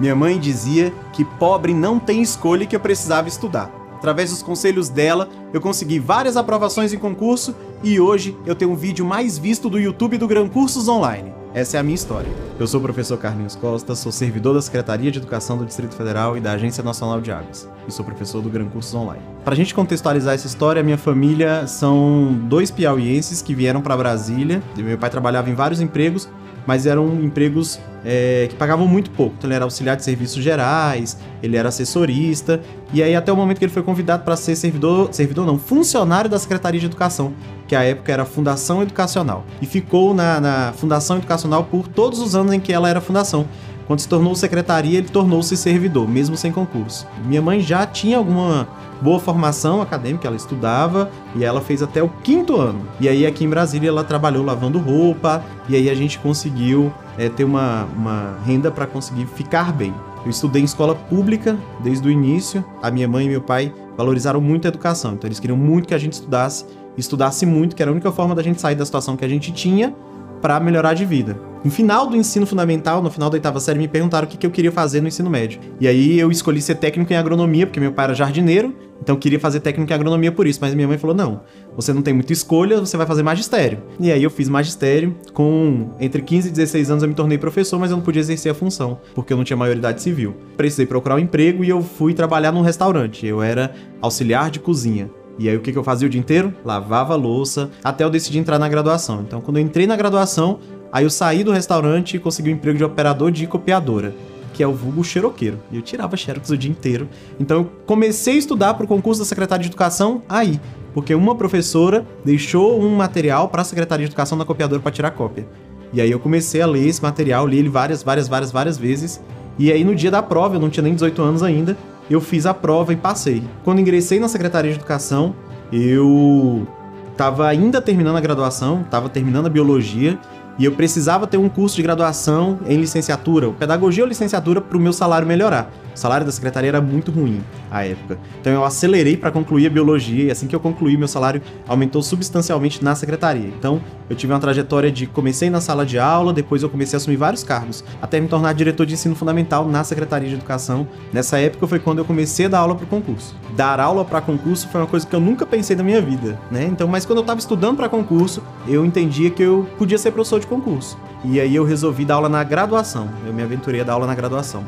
Minha mãe dizia que pobre não tem escolha e que eu precisava estudar. Através dos conselhos dela, eu consegui várias aprovações em concurso e hoje eu tenho um vídeo mais visto do YouTube do Gran Cursos Online. Essa é a minha história. Eu sou o professor Carlinhos Costa, sou servidor da Secretaria de Educação do Distrito Federal e da Agência Nacional de Águas, e sou professor do Gran Cursos Online. Para a gente contextualizar essa história, minha família são dois piauienses que vieram para Brasília. Meu pai trabalhava em vários empregos mas eram empregos é, que pagavam muito pouco. Então ele era auxiliar de serviços gerais, ele era assessorista, e aí até o momento que ele foi convidado para ser servidor, servidor não, funcionário da Secretaria de Educação, que à época era Fundação Educacional, e ficou na, na Fundação Educacional por todos os anos em que ela era fundação. Quando se tornou secretaria, ele tornou-se servidor, mesmo sem concurso. Minha mãe já tinha alguma boa formação acadêmica, ela estudava e ela fez até o quinto ano. E aí aqui em Brasília ela trabalhou lavando roupa e aí a gente conseguiu é, ter uma, uma renda para conseguir ficar bem. Eu estudei em escola pública desde o início. A minha mãe e meu pai valorizaram muito a educação, então eles queriam muito que a gente estudasse, estudasse muito, que era a única forma da gente sair da situação que a gente tinha para melhorar de vida. No final do ensino fundamental, no final da oitava série, me perguntaram o que, que eu queria fazer no ensino médio. E aí eu escolhi ser técnico em agronomia, porque meu pai era jardineiro, então queria fazer técnico em agronomia por isso. Mas minha mãe falou: não, você não tem muita escolha, você vai fazer magistério. E aí eu fiz magistério. Com entre 15 e 16 anos eu me tornei professor, mas eu não podia exercer a função, porque eu não tinha maioridade civil. Precisei procurar um emprego e eu fui trabalhar num restaurante. Eu era auxiliar de cozinha. E aí o que, que eu fazia o dia inteiro? Lavava louça, até eu decidi entrar na graduação. Então quando eu entrei na graduação, aí eu saí do restaurante e consegui o um emprego de operador de copiadora que é o vulgo xeroqueiro. E eu tirava xerox o dia inteiro. Então eu comecei a estudar para o concurso da Secretaria de Educação aí, porque uma professora deixou um material para a Secretaria de Educação na copiadora para tirar cópia. E aí eu comecei a ler esse material, li ele várias, várias, várias, várias vezes. E aí no dia da prova, eu não tinha nem 18 anos ainda, eu fiz a prova e passei. Quando ingressei na Secretaria de Educação, eu estava ainda terminando a graduação, estava terminando a biologia e eu precisava ter um curso de graduação em licenciatura, pedagogia ou licenciatura, para o meu salário melhorar. O salário da secretaria era muito ruim à época. Então eu acelerei para concluir a biologia e assim que eu concluí, meu salário aumentou substancialmente na secretaria. Então eu tive uma trajetória de comecei na sala de aula, depois eu comecei a assumir vários cargos, até me tornar diretor de ensino fundamental na Secretaria de Educação. Nessa época foi quando eu comecei a dar aula para o concurso. Dar aula para concurso foi uma coisa que eu nunca pensei na minha vida, né? Então, mas quando eu estava estudando para concurso, eu entendia que eu podia ser professor de concurso. E aí eu resolvi dar aula na graduação. Eu me aventurei a dar aula na graduação.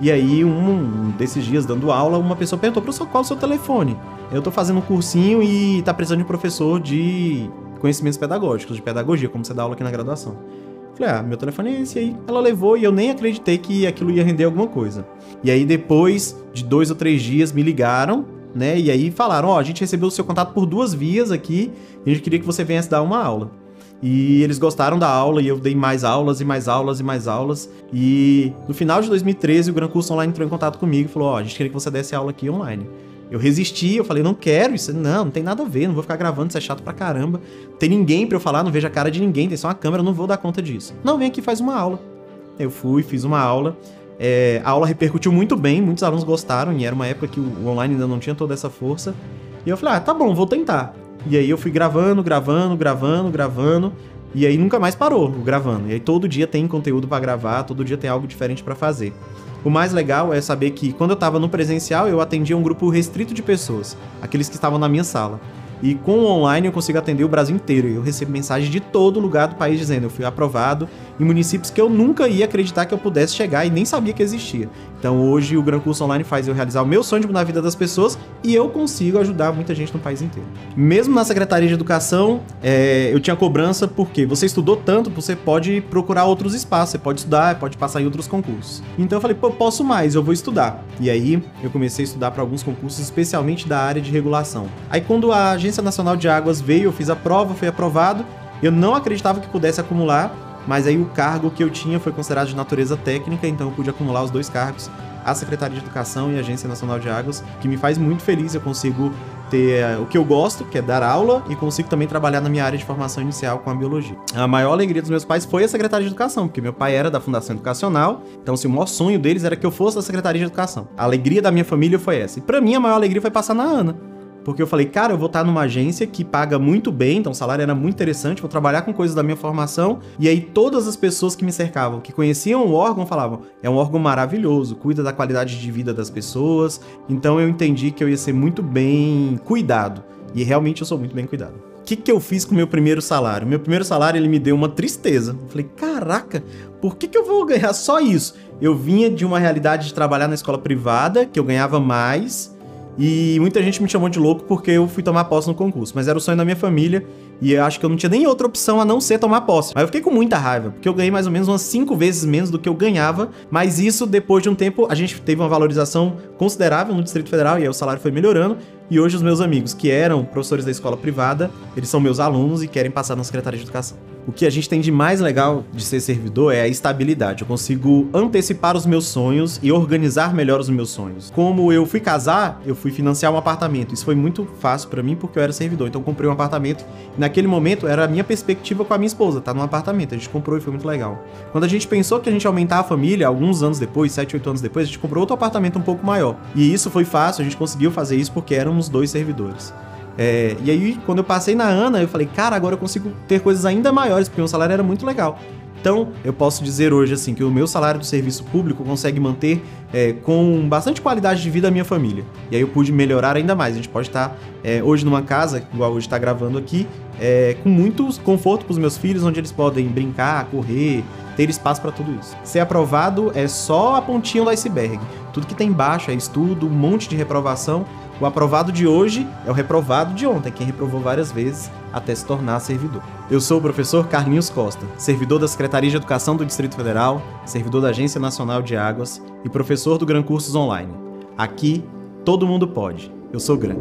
E aí, um, desses dias dando aula, uma pessoa perguntou professor, seu qual é o seu telefone. Eu tô fazendo um cursinho e tá precisando de um professor de conhecimentos pedagógicos, de pedagogia, como você dá aula aqui na graduação. Falei, ah, meu telefone é esse aí. Ela levou e eu nem acreditei que aquilo ia render alguma coisa. E aí, depois de dois ou três dias, me ligaram, né? E aí falaram, ó, oh, a gente recebeu o seu contato por duas vias aqui, e a gente queria que você viesse dar uma aula. E eles gostaram da aula e eu dei mais aulas e mais aulas e mais aulas. E no final de 2013, o Gran Curso Online entrou em contato comigo e falou: Ó, oh, a gente queria que você desse aula aqui online. Eu resisti, eu falei, não quero isso, não, não tem nada a ver, não vou ficar gravando, isso é chato pra caramba. tem ninguém pra eu falar, não vejo a cara de ninguém, tem só uma câmera, não vou dar conta disso. Não, vem aqui faz uma aula. Eu fui, fiz uma aula. É, a aula repercutiu muito bem, muitos alunos gostaram, e era uma época que o online ainda não tinha toda essa força. E eu falei, ah, tá bom, vou tentar. E aí eu fui gravando, gravando, gravando, gravando. E aí nunca mais parou gravando. E aí todo dia tem conteúdo para gravar, todo dia tem algo diferente para fazer. O mais legal é saber que quando eu estava no presencial, eu atendia um grupo restrito de pessoas, aqueles que estavam na minha sala. E com o online eu consigo atender o Brasil inteiro. Eu recebo mensagem de todo lugar do país dizendo: eu fui aprovado em municípios que eu nunca ia acreditar que eu pudesse chegar e nem sabia que existia. Então hoje o Gran Curso Online faz eu realizar o meu sonho na vida das pessoas e eu consigo ajudar muita gente no país inteiro. Mesmo na Secretaria de Educação, é, eu tinha cobrança porque você estudou tanto, você pode procurar outros espaços, você pode estudar, pode passar em outros concursos. Então eu falei, pô, posso mais, eu vou estudar. E aí eu comecei a estudar para alguns concursos, especialmente da área de regulação. Aí quando a Agência Nacional de Águas veio, eu fiz a prova, fui aprovado. Eu não acreditava que pudesse acumular, mas aí o cargo que eu tinha foi considerado de natureza técnica, então eu pude acumular os dois cargos, a Secretaria de Educação e a Agência Nacional de Águas, que me faz muito feliz, eu consigo ter eh, o que eu gosto, que é dar aula, e consigo também trabalhar na minha área de formação inicial com a biologia. A maior alegria dos meus pais foi a Secretaria de Educação, porque meu pai era da Fundação Educacional, então assim, o maior sonho deles era que eu fosse da Secretaria de Educação. A alegria da minha família foi essa. E para mim a maior alegria foi passar na Ana porque eu falei, cara, eu vou estar numa agência que paga muito bem, então o salário era muito interessante, vou trabalhar com coisas da minha formação. E aí todas as pessoas que me cercavam, que conheciam o órgão, falavam: é um órgão maravilhoso, cuida da qualidade de vida das pessoas. Então eu entendi que eu ia ser muito bem cuidado. E realmente eu sou muito bem cuidado o que, que eu fiz com o meu primeiro salário? Meu primeiro salário ele me deu uma tristeza. Eu falei, caraca, por que, que eu vou ganhar só isso? Eu vinha de uma realidade de trabalhar na escola privada, que eu ganhava mais, e muita gente me chamou de louco porque eu fui tomar posse no concurso, mas era o sonho da minha família e eu acho que eu não tinha nem outra opção a não ser tomar posse. Mas eu fiquei com muita raiva, porque eu ganhei mais ou menos umas 5 vezes menos do que eu ganhava, mas isso depois de um tempo a gente teve uma valorização considerável no Distrito Federal e aí o salário foi melhorando, e hoje os meus amigos, que eram professores da escola privada, eles são meus alunos e querem passar na Secretaria de Educação. O que a gente tem de mais legal de ser servidor é a estabilidade. Eu consigo antecipar os meus sonhos e organizar melhor os meus sonhos. Como eu fui casar, eu fui financiar um apartamento. Isso foi muito fácil para mim porque eu era servidor. Então eu comprei um apartamento. naquele momento era a minha perspectiva com a minha esposa, tá num apartamento. A gente comprou e foi muito legal. Quando a gente pensou que a gente ia aumentar a família, alguns anos depois, 7, 8 anos depois, a gente comprou outro apartamento um pouco maior. E isso foi fácil, a gente conseguiu fazer isso porque era éramos dois servidores. É, e aí, quando eu passei na Ana, eu falei, cara, agora eu consigo ter coisas ainda maiores, porque o meu salário era muito legal. Então, eu posso dizer hoje assim que o meu salário do serviço público consegue manter é, com bastante qualidade de vida a minha família. E aí eu pude melhorar ainda mais. A gente pode estar é, hoje numa casa, igual hoje está gravando aqui, é, com muito conforto para os meus filhos, onde eles podem brincar, correr, ter espaço para tudo isso. Ser aprovado é só a pontinha do iceberg. Tudo que tem embaixo é estudo, um monte de reprovação. O aprovado de hoje é o reprovado de ontem, quem reprovou várias vezes até se tornar servidor. Eu sou o professor Carlinhos Costa, servidor da Secretaria de Educação do Distrito Federal, servidor da Agência Nacional de Águas e professor do Gran Cursos Online. Aqui, todo mundo pode. Eu sou Gran.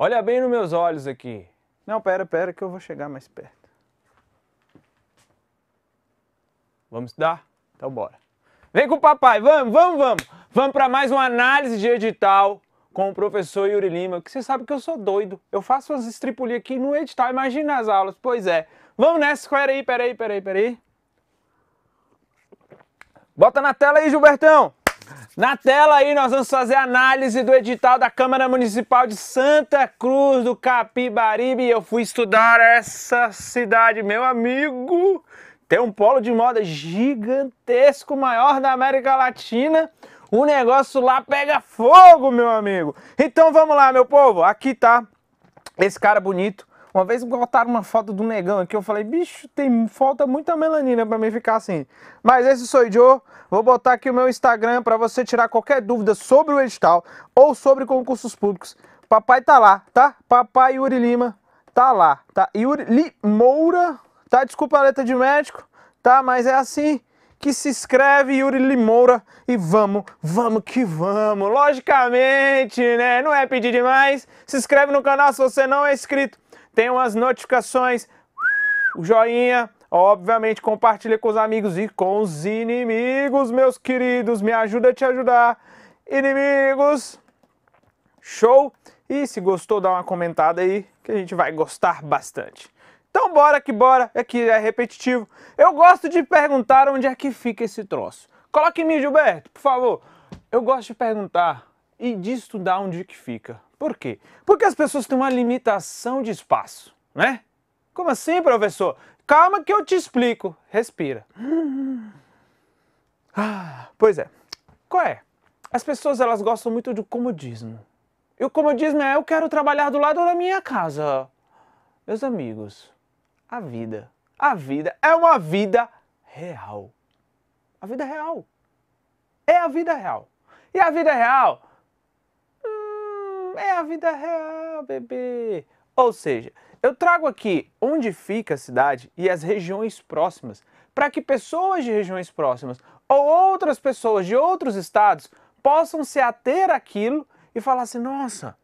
Olha bem nos meus olhos aqui. Não, pera, pera, que eu vou chegar mais perto. Vamos dar? Então bora. Vem com o papai, vamos, vamos, vamos. Vamos para mais uma análise de edital com o professor Yuri Lima, que você sabe que eu sou doido. Eu faço umas estripulias aqui no edital, imagina as aulas. Pois é. Vamos nessa, peraí, peraí, peraí, peraí. Bota na tela aí, Gilbertão. Na tela aí nós vamos fazer a análise do edital da Câmara Municipal de Santa Cruz do Capibaribe. Eu fui estudar essa cidade, meu amigo. Tem um polo de moda gigantesco, maior da América Latina. O negócio lá pega fogo, meu amigo. Então vamos lá, meu povo. Aqui tá esse cara bonito uma vez botaram uma foto do negão aqui, eu falei, bicho, tem falta muita melanina para mim ficar assim. Mas esse sou o Joe, vou botar aqui o meu Instagram para você tirar qualquer dúvida sobre o edital ou sobre concursos públicos. Papai tá lá, tá? Papai Yuri Lima tá lá, tá? Yuri Li Moura, tá? Desculpa a letra de médico, tá? Mas é assim que se escreve Yuri Limoura e vamos, vamos que vamos. Logicamente, né? Não é pedir demais. Se inscreve no canal se você não é inscrito tenham as notificações, o joinha, obviamente compartilha com os amigos e com os inimigos, meus queridos, me ajuda a te ajudar, inimigos, show? E se gostou, dá uma comentada aí, que a gente vai gostar bastante. Então bora que bora, é que é repetitivo. Eu gosto de perguntar onde é que fica esse troço. Coloque em mim, Gilberto, por favor. Eu gosto de perguntar e de estudar onde é que fica. Por quê? Porque as pessoas têm uma limitação de espaço, né? Como assim, professor? Calma que eu te explico. Respira. Ah, pois é. Qual é? As pessoas elas gostam muito do comodismo. E o comodismo é eu quero trabalhar do lado da minha casa. Meus amigos, a vida, a vida é uma vida real. A vida real. É a vida real. E a vida real é a vida real, bebê. Ou seja, eu trago aqui onde fica a cidade e as regiões próximas, para que pessoas de regiões próximas ou outras pessoas de outros estados possam se ater àquilo e falar assim: nossa,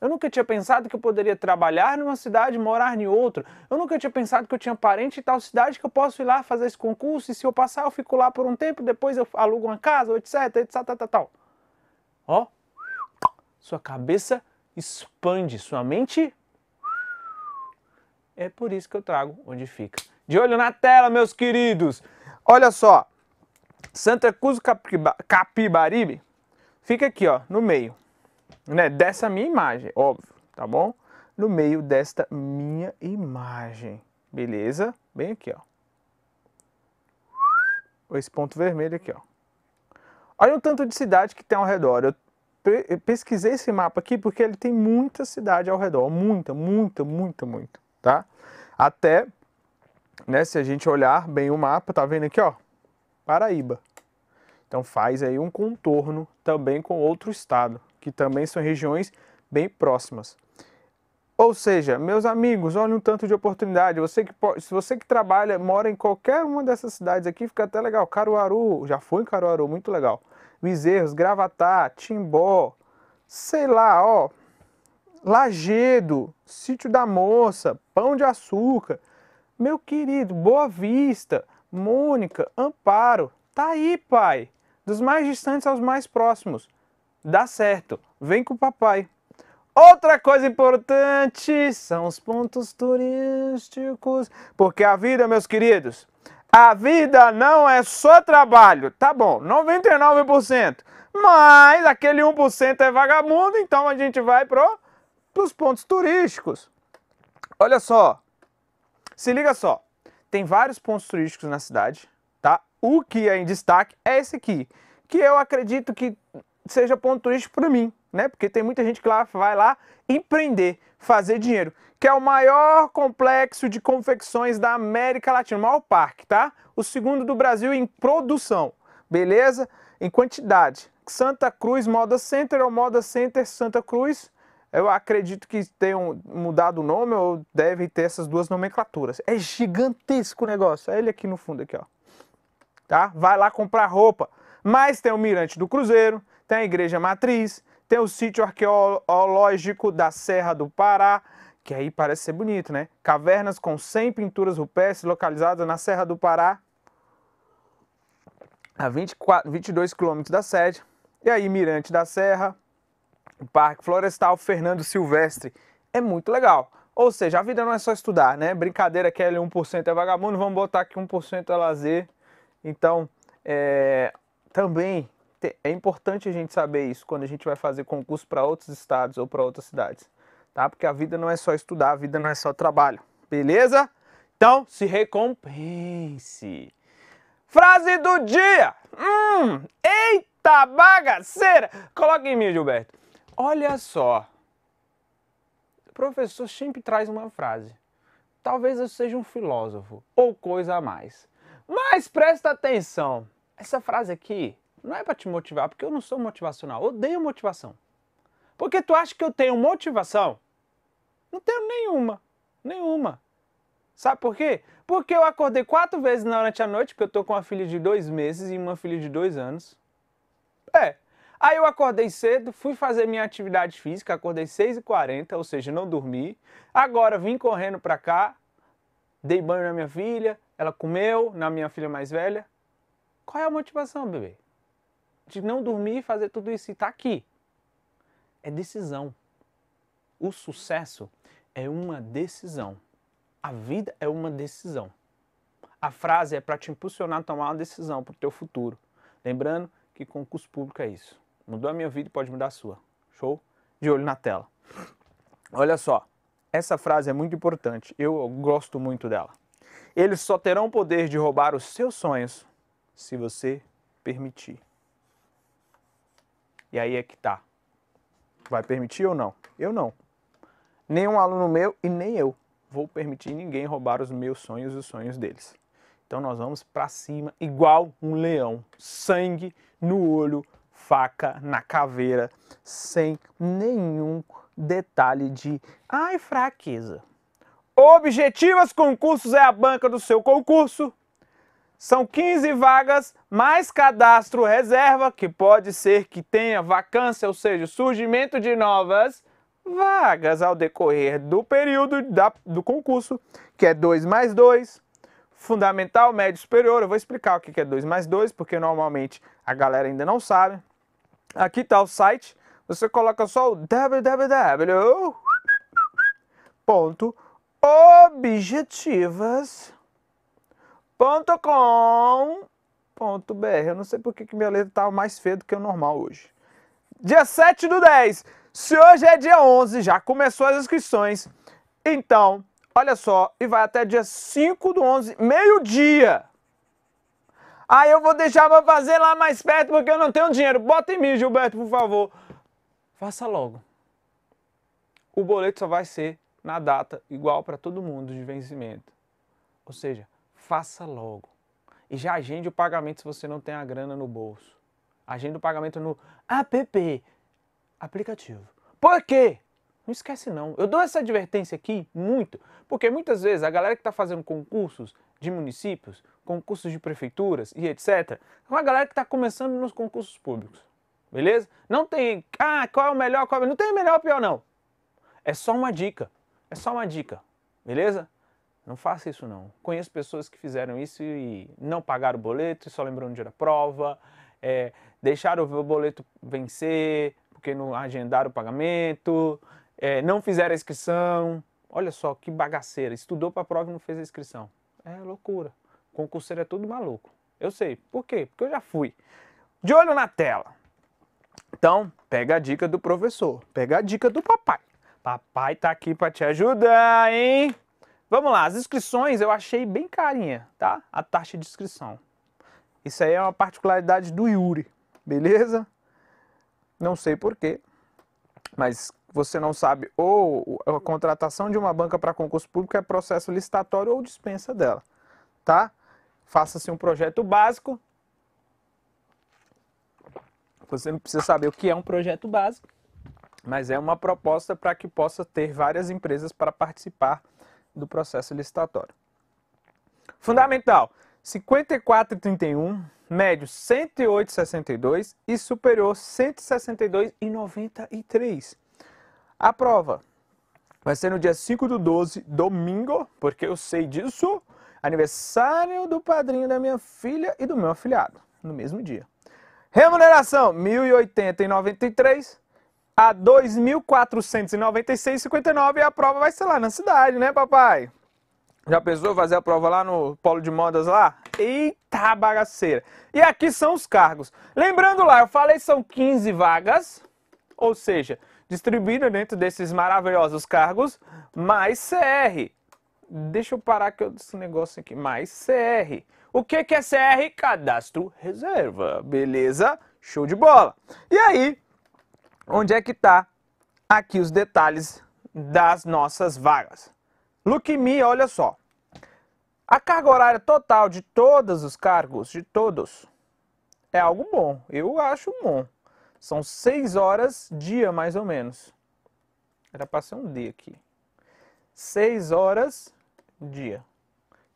eu nunca tinha pensado que eu poderia trabalhar numa cidade e morar em outra. Eu nunca tinha pensado que eu tinha parente em tal cidade que eu posso ir lá fazer esse concurso e se eu passar eu fico lá por um tempo, depois eu alugo uma casa, etc, etc, tal, tal. Ó, sua cabeça expande, sua mente. É por isso que eu trago onde fica. De olho na tela, meus queridos! Olha só, Santa Cruz Capibaribe fica aqui, ó, no meio, né? Dessa minha imagem, óbvio, tá bom? No meio desta minha imagem, beleza? Bem aqui, ó. Esse ponto vermelho aqui, ó. Olha o tanto de cidade que tem ao redor. Eu pesquisei esse mapa aqui porque ele tem muita cidade ao redor, muita, muita, muita, muito, tá? Até, né, se a gente olhar bem o mapa, tá vendo aqui, ó, Paraíba. Então faz aí um contorno também com outro estado, que também são regiões bem próximas. Ou seja, meus amigos, olha um tanto de oportunidade. Você que pode, se você que trabalha, mora em qualquer uma dessas cidades aqui, fica até legal. Caruaru, já foi em Caruaru, muito legal. Bezerros, Gravatá, Timbó, sei lá, ó, Lagedo, Sítio da Moça, Pão de Açúcar, meu querido, Boa Vista, Mônica, Amparo, tá aí, pai. Dos mais distantes aos mais próximos. Dá certo, vem com o papai. Outra coisa importante são os pontos turísticos, porque a vida, meus queridos, a vida não é só trabalho. Tá bom, 99%. Mas aquele 1% é vagabundo, então a gente vai pro, pros pontos turísticos. Olha só. Se liga só. Tem vários pontos turísticos na cidade, tá? O que é em destaque é esse aqui, que eu acredito que seja ponto turístico para mim, né? Porque tem muita gente que lá vai lá empreender, fazer dinheiro, que é o maior complexo de confecções da América Latina, o maior parque, tá? O segundo do Brasil em produção, beleza? Em quantidade. Santa Cruz Moda Center é ou Moda Center Santa Cruz. Eu acredito que tenham mudado o nome ou devem ter essas duas nomenclaturas. É gigantesco o negócio. É ele aqui no fundo aqui, ó. Tá? Vai lá comprar roupa. Mas tem o Mirante do Cruzeiro, tem a Igreja Matriz, tem o sítio arqueológico da Serra do Pará, que aí parece ser bonito, né? Cavernas com 100 pinturas rupestres localizadas na Serra do Pará, a 24, 22 quilômetros da sede. E aí, Mirante da Serra, o Parque Florestal Fernando Silvestre. É muito legal. Ou seja, a vida não é só estudar, né? Brincadeira que 1% é, é vagabundo, vamos botar que 1% é lazer. Então, é, também é importante a gente saber isso quando a gente vai fazer concurso para outros estados ou para outras cidades, tá? Porque a vida não é só estudar, a vida não é só trabalho, beleza? Então, se recompense. Frase do dia! Hum, eita bagaceira! Coloca em mim, Gilberto. Olha só. O professor sempre traz uma frase. Talvez eu seja um filósofo ou coisa a mais. Mas presta atenção. Essa frase aqui não é para te motivar, porque eu não sou motivacional. Eu odeio motivação. Porque tu acha que eu tenho motivação? Não tenho nenhuma. Nenhuma. Sabe por quê? Porque eu acordei quatro vezes durante a noite, porque eu tô com uma filha de dois meses e uma filha de dois anos. É. Aí eu acordei cedo, fui fazer minha atividade física, acordei 6h40, ou seja, não dormi. Agora vim correndo pra cá, dei banho na minha filha, ela comeu, na minha filha mais velha. Qual é a motivação, bebê? de não dormir e fazer tudo isso e tá aqui. É decisão. O sucesso é uma decisão. A vida é uma decisão. A frase é para te impulsionar a tomar uma decisão para o teu futuro. Lembrando que concurso público é isso. Mudou a minha vida e pode mudar a sua. Show? De olho na tela. Olha só, essa frase é muito importante. Eu gosto muito dela. Eles só terão o poder de roubar os seus sonhos se você permitir. E aí é que tá. Vai permitir ou não? Eu não. Nenhum aluno meu e nem eu vou permitir ninguém roubar os meus sonhos e os sonhos deles. Então nós vamos para cima igual um leão, sangue no olho, faca na caveira, sem nenhum detalhe de ai fraqueza. Objetivas Concursos é a banca do seu concurso. São 15 vagas mais cadastro reserva, que pode ser que tenha vacância, ou seja, surgimento de novas vagas ao decorrer do período da, do concurso, que é 2 mais 2, fundamental, médio superior. Eu vou explicar o que é 2 mais 2, porque normalmente a galera ainda não sabe. Aqui está o site, você coloca só o www. Ponto objetivas .com.br. Eu não sei porque que minha letra estava tá mais feia do que o normal hoje. Dia 7 do 10. Se hoje é dia 11, já começou as inscrições. Então, olha só, e vai até dia 5 do 11, meio-dia. Aí eu vou deixar pra fazer lá mais perto porque eu não tenho dinheiro. Bota em mim, Gilberto, por favor. Faça logo. O boleto só vai ser na data igual para todo mundo de vencimento. Ou seja, faça logo. E já agende o pagamento se você não tem a grana no bolso. agende o pagamento no app, aplicativo. Por quê? Não esquece não. Eu dou essa advertência aqui muito, porque muitas vezes a galera que está fazendo concursos de municípios, concursos de prefeituras e etc, é uma galera que está começando nos concursos públicos. Beleza? Não tem, ah, qual é o melhor, qual é... não tem melhor ou pior não. É só uma dica. É só uma dica. Beleza? Não faça isso não. Conheço pessoas que fizeram isso e não pagaram o boleto, só lembrou no dia da prova, é, deixaram o boleto vencer porque não agendaram o pagamento, é, não fizeram a inscrição. Olha só que bagaceira, estudou para a prova e não fez a inscrição. É loucura. concurseiro é tudo maluco. Eu sei. Por quê? Porque eu já fui. De olho na tela. Então, pega a dica do professor, pega a dica do papai. Papai tá aqui para te ajudar, hein? Vamos lá, as inscrições eu achei bem carinha, tá? A taxa de inscrição. Isso aí é uma particularidade do Yuri, beleza? Não sei porquê, mas você não sabe ou a contratação de uma banca para concurso público é processo licitatório ou dispensa dela, tá? Faça-se um projeto básico. Você não precisa saber o que é um projeto básico, mas é uma proposta para que possa ter várias empresas para participar do processo licitatório. Fundamental 54,31, médio 108,62 e superior 162,93. A prova vai ser no dia 5 do 12, domingo, porque eu sei disso, aniversário do padrinho da minha filha e do meu afilhado, no mesmo dia. Remuneração, 1.080,93 a 2.496,59 e a prova vai ser lá na cidade, né, papai? Já pensou fazer a prova lá no Polo de Modas lá? Eita bagaceira! E aqui são os cargos. Lembrando lá, eu falei são 15 vagas, ou seja, distribuída dentro desses maravilhosos cargos, mais CR. Deixa eu parar que eu desse negócio aqui, mais CR. O que que é CR? Cadastro reserva, beleza? Show de bola. E aí, onde é que está aqui os detalhes das nossas vagas. Look me, olha só. A carga horária total de todos os cargos, de todos, é algo bom. Eu acho bom. São 6 horas dia, mais ou menos. Era para ser um dia aqui. 6 horas dia.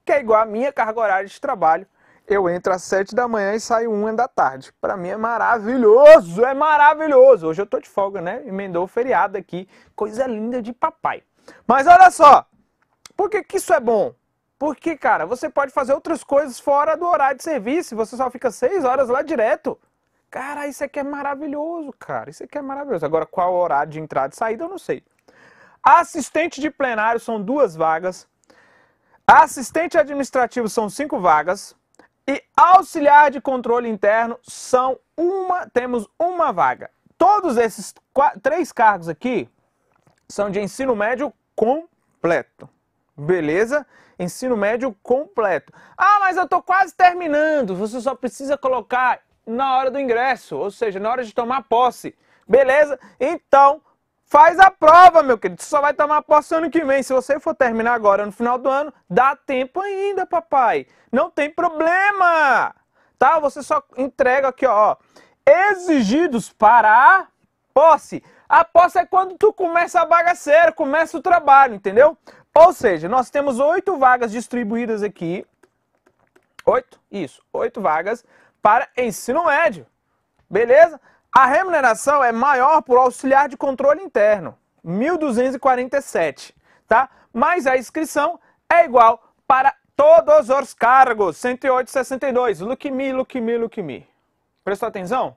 Que é igual a minha carga horária de trabalho eu entro às 7 da manhã e saio 1 da tarde. Para mim é maravilhoso, é maravilhoso. Hoje eu tô de folga, né? Emendou o feriado aqui, coisa linda de papai. Mas olha só, por que, que isso é bom? Porque, cara, você pode fazer outras coisas fora do horário de serviço, você só fica 6 horas lá direto. Cara, isso aqui é maravilhoso, cara. Isso aqui é maravilhoso. Agora, qual horário de entrada e saída, eu não sei. Assistente de plenário são duas vagas. Assistente administrativo são cinco vagas e auxiliar de controle interno são uma, temos uma vaga. Todos esses três cargos aqui são de ensino médio completo. Beleza? Ensino médio completo. Ah, mas eu estou quase terminando. Você só precisa colocar na hora do ingresso, ou seja, na hora de tomar posse. Beleza? Então, Faz a prova, meu querido. Você só vai tomar posse ano que vem. Se você for terminar agora, no final do ano, dá tempo ainda, papai. Não tem problema. Tá? Você só entrega aqui, ó. Exigidos para a posse. A posse é quando tu começa a bagaceira, começa o trabalho, entendeu? Ou seja, nós temos oito vagas distribuídas aqui. Oito? Isso, oito vagas para ensino médio. Beleza? A remuneração é maior por auxiliar de controle interno, 1.247, tá? Mas a inscrição é igual para todos os cargos, 108,62. Look me, look me, look me. Prestou atenção?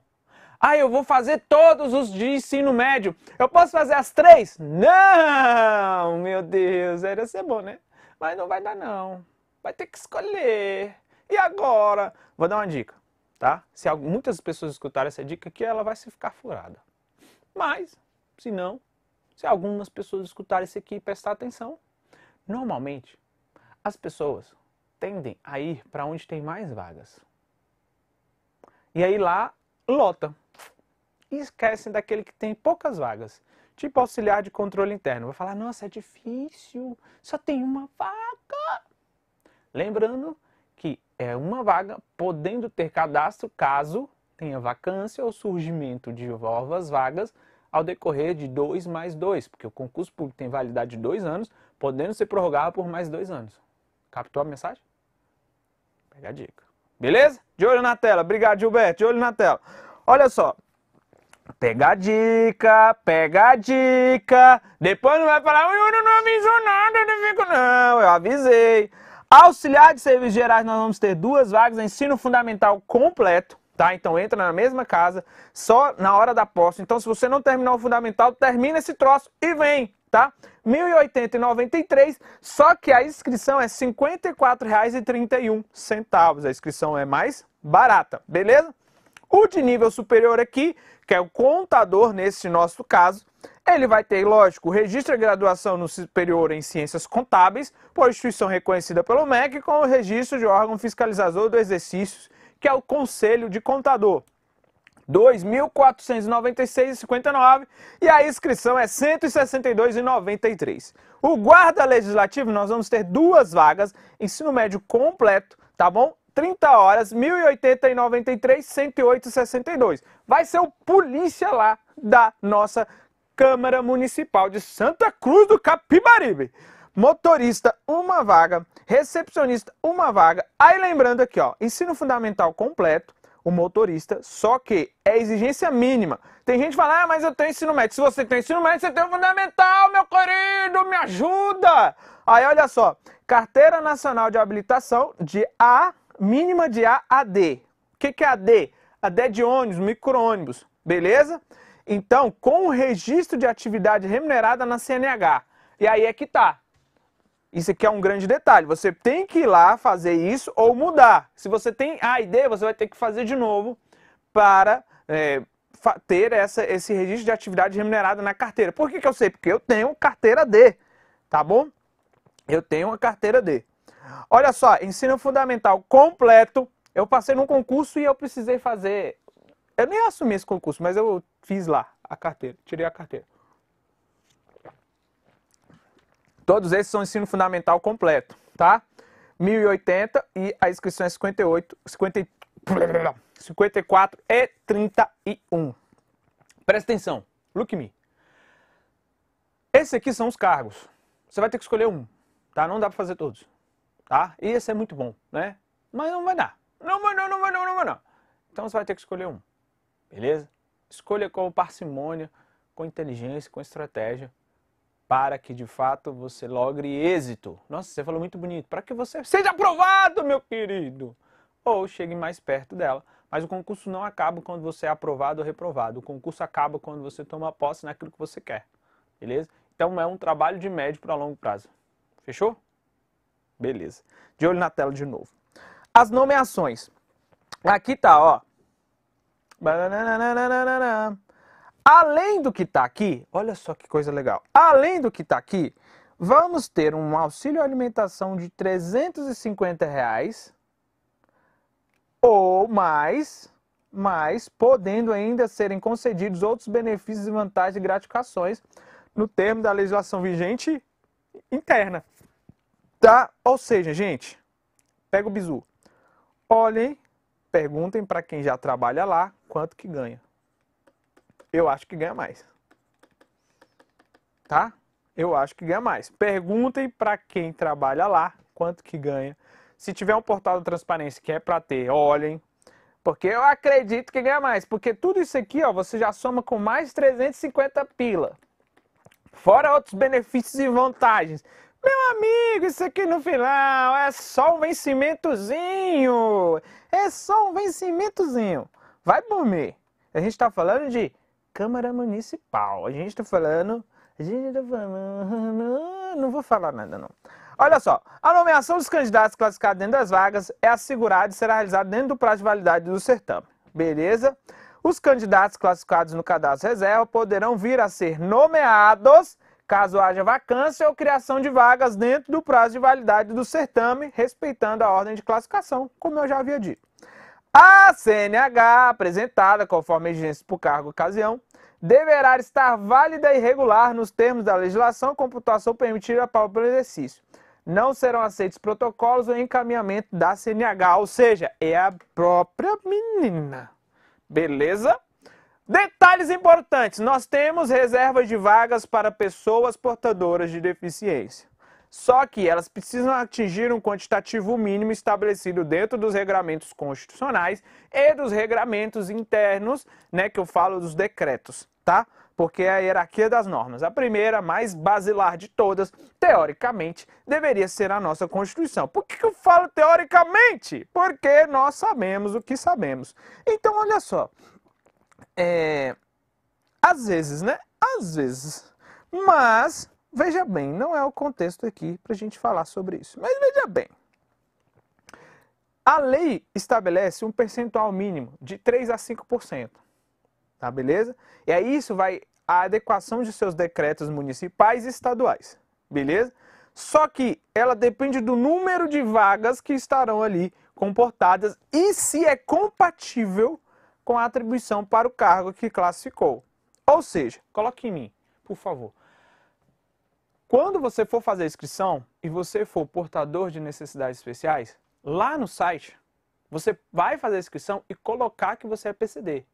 Ah, eu vou fazer todos os de ensino médio. Eu posso fazer as três? Não! Meu Deus, era ser bom, né? Mas não vai dar, não. Vai ter que escolher. E agora? Vou dar uma dica tá? Se muitas pessoas escutarem essa dica aqui, ela vai se ficar furada. Mas, se não, se algumas pessoas escutarem isso aqui e prestar atenção, normalmente as pessoas tendem a ir para onde tem mais vagas. E aí lá lota. E esquecem daquele que tem poucas vagas. Tipo auxiliar de controle interno. Vai falar, nossa, é difícil, só tem uma vaga. Lembrando é uma vaga, podendo ter cadastro caso tenha vacância ou surgimento de novas vagas ao decorrer de dois mais dois, porque o concurso público tem validade de dois anos, podendo ser prorrogado por mais dois anos. Captou a mensagem? Pega a dica. Beleza? De olho na tela. Obrigado, Gilberto. De olho na tela. Olha só. Pega a dica, pega a dica. Depois não vai falar, eu não avisou nada, não fico. Não, eu avisei. Auxiliar de serviços gerais, nós vamos ter duas vagas, ensino fundamental completo, tá? Então entra na mesma casa, só na hora da posse. Então se você não terminar o fundamental, termina esse troço e vem, tá? 1.080,93, só que a inscrição é R$ 54,31. A inscrição é mais barata, beleza? O de nível superior aqui, que é o contador nesse nosso caso, ele vai ter, lógico, registro de graduação no superior em ciências contábeis, por instituição reconhecida pelo MEC, com o registro de órgão fiscalizador do exercício, que é o Conselho de Contador. 2.496,59 e a inscrição é 162,93. O guarda legislativo, nós vamos ter duas vagas, ensino médio completo, tá bom? 30 horas, 1.080,93, 108,62. Vai ser o polícia lá da nossa Câmara Municipal de Santa Cruz do Capibaribe. Motorista, uma vaga. Recepcionista, uma vaga. Aí lembrando aqui, ó, ensino fundamental completo, o motorista, só que é exigência mínima. Tem gente que fala, ah, mas eu tenho ensino médio. Se você tem ensino médio, você tem o fundamental, meu querido, me ajuda! Aí olha só, Carteira Nacional de Habilitação de A, mínima de A a D. O que, que é AD? AD é de ônibus, micro-ônibus, beleza? Então, com o registro de atividade remunerada na CNH. E aí é que tá. Isso aqui é um grande detalhe. Você tem que ir lá fazer isso ou mudar. Se você tem a ID, você vai ter que fazer de novo para é, ter essa, esse registro de atividade remunerada na carteira. Por que, que eu sei? Porque eu tenho carteira D, tá bom? Eu tenho uma carteira D. Olha só, ensino fundamental completo. Eu passei num concurso e eu precisei fazer eu nem assumi esse concurso, mas eu fiz lá a carteira, tirei a carteira. Todos esses são ensino fundamental completo, tá? 1080 e a inscrição é 58, 50, 54 e 31. Presta atenção, look me. Esses aqui são os cargos. Você vai ter que escolher um, tá? Não dá pra fazer todos, tá? E esse é muito bom, né? Mas não vai dar. Não vai não, não vai não, não vai não. Então você vai ter que escolher um beleza? Escolha com parcimônia, com inteligência, com estratégia, para que de fato você logre êxito. Nossa, você falou muito bonito. Para que você seja aprovado, meu querido! Ou chegue mais perto dela. Mas o concurso não acaba quando você é aprovado ou reprovado. O concurso acaba quando você toma posse naquilo que você quer. Beleza? Então é um trabalho de médio para longo prazo. Fechou? Beleza. De olho na tela de novo. As nomeações. Aqui tá, ó. Além do que está aqui, olha só que coisa legal. Além do que está aqui, vamos ter um auxílio alimentação de 350 reais ou mais, mas podendo ainda serem concedidos outros benefícios e vantagens e gratificações no termo da legislação vigente interna. Tá? Ou seja, gente, pega o bizu. Olhem, perguntem para quem já trabalha lá quanto que ganha. Eu acho que ganha mais. Tá? Eu acho que ganha mais. Perguntem para quem trabalha lá quanto que ganha. Se tiver um portal de transparência que é para ter, olhem. Porque eu acredito que ganha mais. Porque tudo isso aqui, ó, você já soma com mais 350 pila. Fora outros benefícios e vantagens. Meu amigo, isso aqui no final é só um vencimentozinho. É só um vencimentozinho. Vai por mim. A gente está falando de Câmara Municipal. A gente está falando. A gente tá falando. Não vou falar nada, não. Olha só, a nomeação dos candidatos classificados dentro das vagas é assegurada e será realizada dentro do prazo de validade do certame. Beleza? Os candidatos classificados no cadastro reserva poderão vir a ser nomeados caso haja vacância ou criação de vagas dentro do prazo de validade do certame, respeitando a ordem de classificação, como eu já havia dito. A CNH apresentada, conforme a exigência por cargo e ocasião, deverá estar válida e regular nos termos da legislação computação permitida para o exercício. Não serão aceitos protocolos ou encaminhamento da CNH, ou seja, é a própria menina. Beleza? Detalhes importantes: nós temos reservas de vagas para pessoas portadoras de deficiência. Só que elas precisam atingir um quantitativo mínimo estabelecido dentro dos regramentos constitucionais e dos regramentos internos, né, que eu falo dos decretos, tá? Porque é a hierarquia das normas. A primeira, mais basilar de todas, teoricamente, deveria ser a nossa Constituição. Por que eu falo teoricamente? Porque nós sabemos o que sabemos. Então, olha só. É... Às vezes, né? Às vezes. Mas Veja bem, não é o contexto aqui para a gente falar sobre isso, mas veja bem. A lei estabelece um percentual mínimo de 3 a 5%. Tá beleza? E aí isso vai a adequação de seus decretos municipais e estaduais. Beleza? Só que ela depende do número de vagas que estarão ali comportadas e se é compatível com a atribuição para o cargo que classificou. Ou seja, coloque em mim, por favor. Quando você for fazer a inscrição e você for portador de necessidades especiais, lá no site você vai fazer a inscrição e colocar que você é PCD,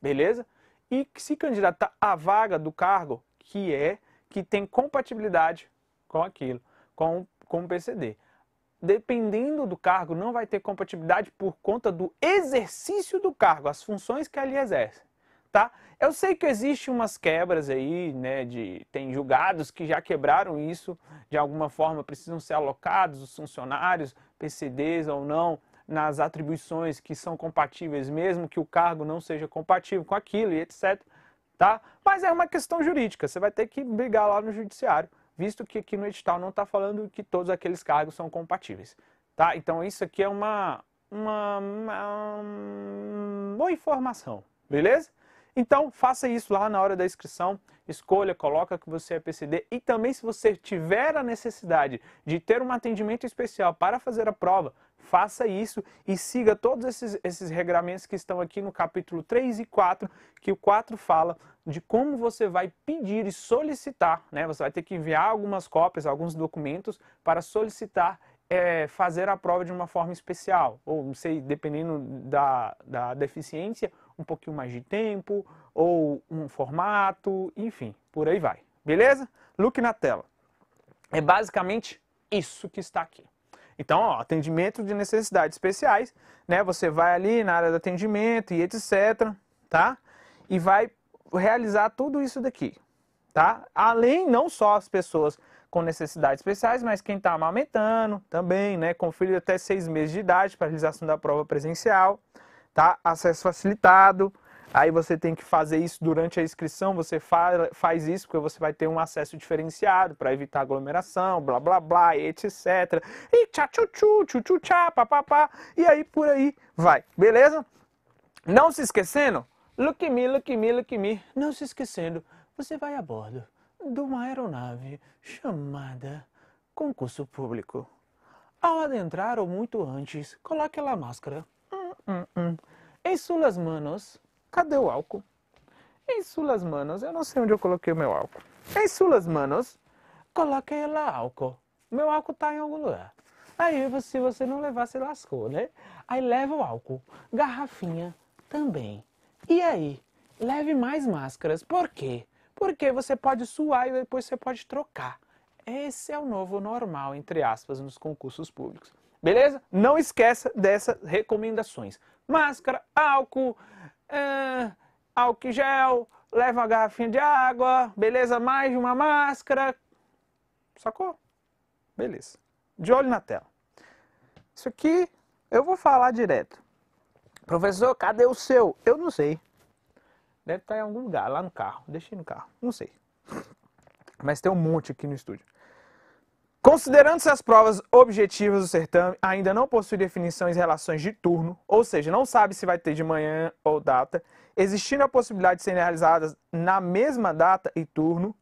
beleza? E se candidatar à vaga do cargo que é que tem compatibilidade com aquilo, com com o PCD. Dependendo do cargo, não vai ter compatibilidade por conta do exercício do cargo, as funções que ali exerce tá? Eu sei que existe umas quebras aí, né, de tem julgados que já quebraram isso de alguma forma, precisam ser alocados os funcionários, PCDs ou não, nas atribuições que são compatíveis, mesmo que o cargo não seja compatível com aquilo e etc, tá? Mas é uma questão jurídica, você vai ter que brigar lá no judiciário, visto que aqui no edital não está falando que todos aqueles cargos são compatíveis, tá? Então isso aqui é uma uma, uma, uma boa informação, beleza? Então, faça isso lá na hora da inscrição, escolha, coloca que você é PCD e também se você tiver a necessidade de ter um atendimento especial para fazer a prova, faça isso e siga todos esses, esses regramentos que estão aqui no capítulo 3 e 4, que o 4 fala de como você vai pedir e solicitar, né? Você vai ter que enviar algumas cópias, alguns documentos para solicitar é fazer a prova de uma forma especial, ou não sei, dependendo da, da deficiência, um pouquinho mais de tempo, ou um formato, enfim, por aí vai. Beleza? Look na tela. É basicamente isso que está aqui. Então, ó, atendimento de necessidades especiais, né? Você vai ali na área de atendimento e etc, tá? E vai realizar tudo isso daqui, tá? Além não só as pessoas com necessidades especiais, mas quem está amamentando também, né? Com filho até seis meses de idade para realização da prova presencial tá? Acesso facilitado. Aí você tem que fazer isso durante a inscrição, você fa faz isso porque você vai ter um acesso diferenciado para evitar aglomeração, blá blá blá, etc. E tchau tchau tchau tchau, tchu tchá, papapá, e aí por aí vai, beleza? Não se esquecendo, look me, look me, look me, não se esquecendo, você vai a bordo de uma aeronave chamada concurso público. Ao adentrar ou muito antes, coloque a máscara hum, hum. Em suas manos, cadê o álcool? Em suas manos, eu não sei onde eu coloquei o meu álcool. Em suas manos, coloquei lá álcool. Meu álcool tá em algum lugar. Aí, se você não levar, você lascou, né? Aí leva o álcool. Garrafinha também. E aí? Leve mais máscaras. Por quê? Porque você pode suar e depois você pode trocar. Esse é o novo normal, entre aspas, nos concursos públicos. Beleza? Não esqueça dessas recomendações. Máscara, álcool, é, álcool em gel, leva uma garrafinha de água, beleza? Mais uma máscara. Sacou? Beleza. De olho na tela. Isso aqui eu vou falar direto. Professor, cadê o seu? Eu não sei. Deve estar em algum lugar, lá no carro. Deixei no carro. Não sei. Mas tem um monte aqui no estúdio. Considerando-se as provas objetivas do certame, ainda não possui definições em relações de turno, ou seja, não sabe se vai ter de manhã ou data, existindo a possibilidade de serem realizadas na mesma data e turno,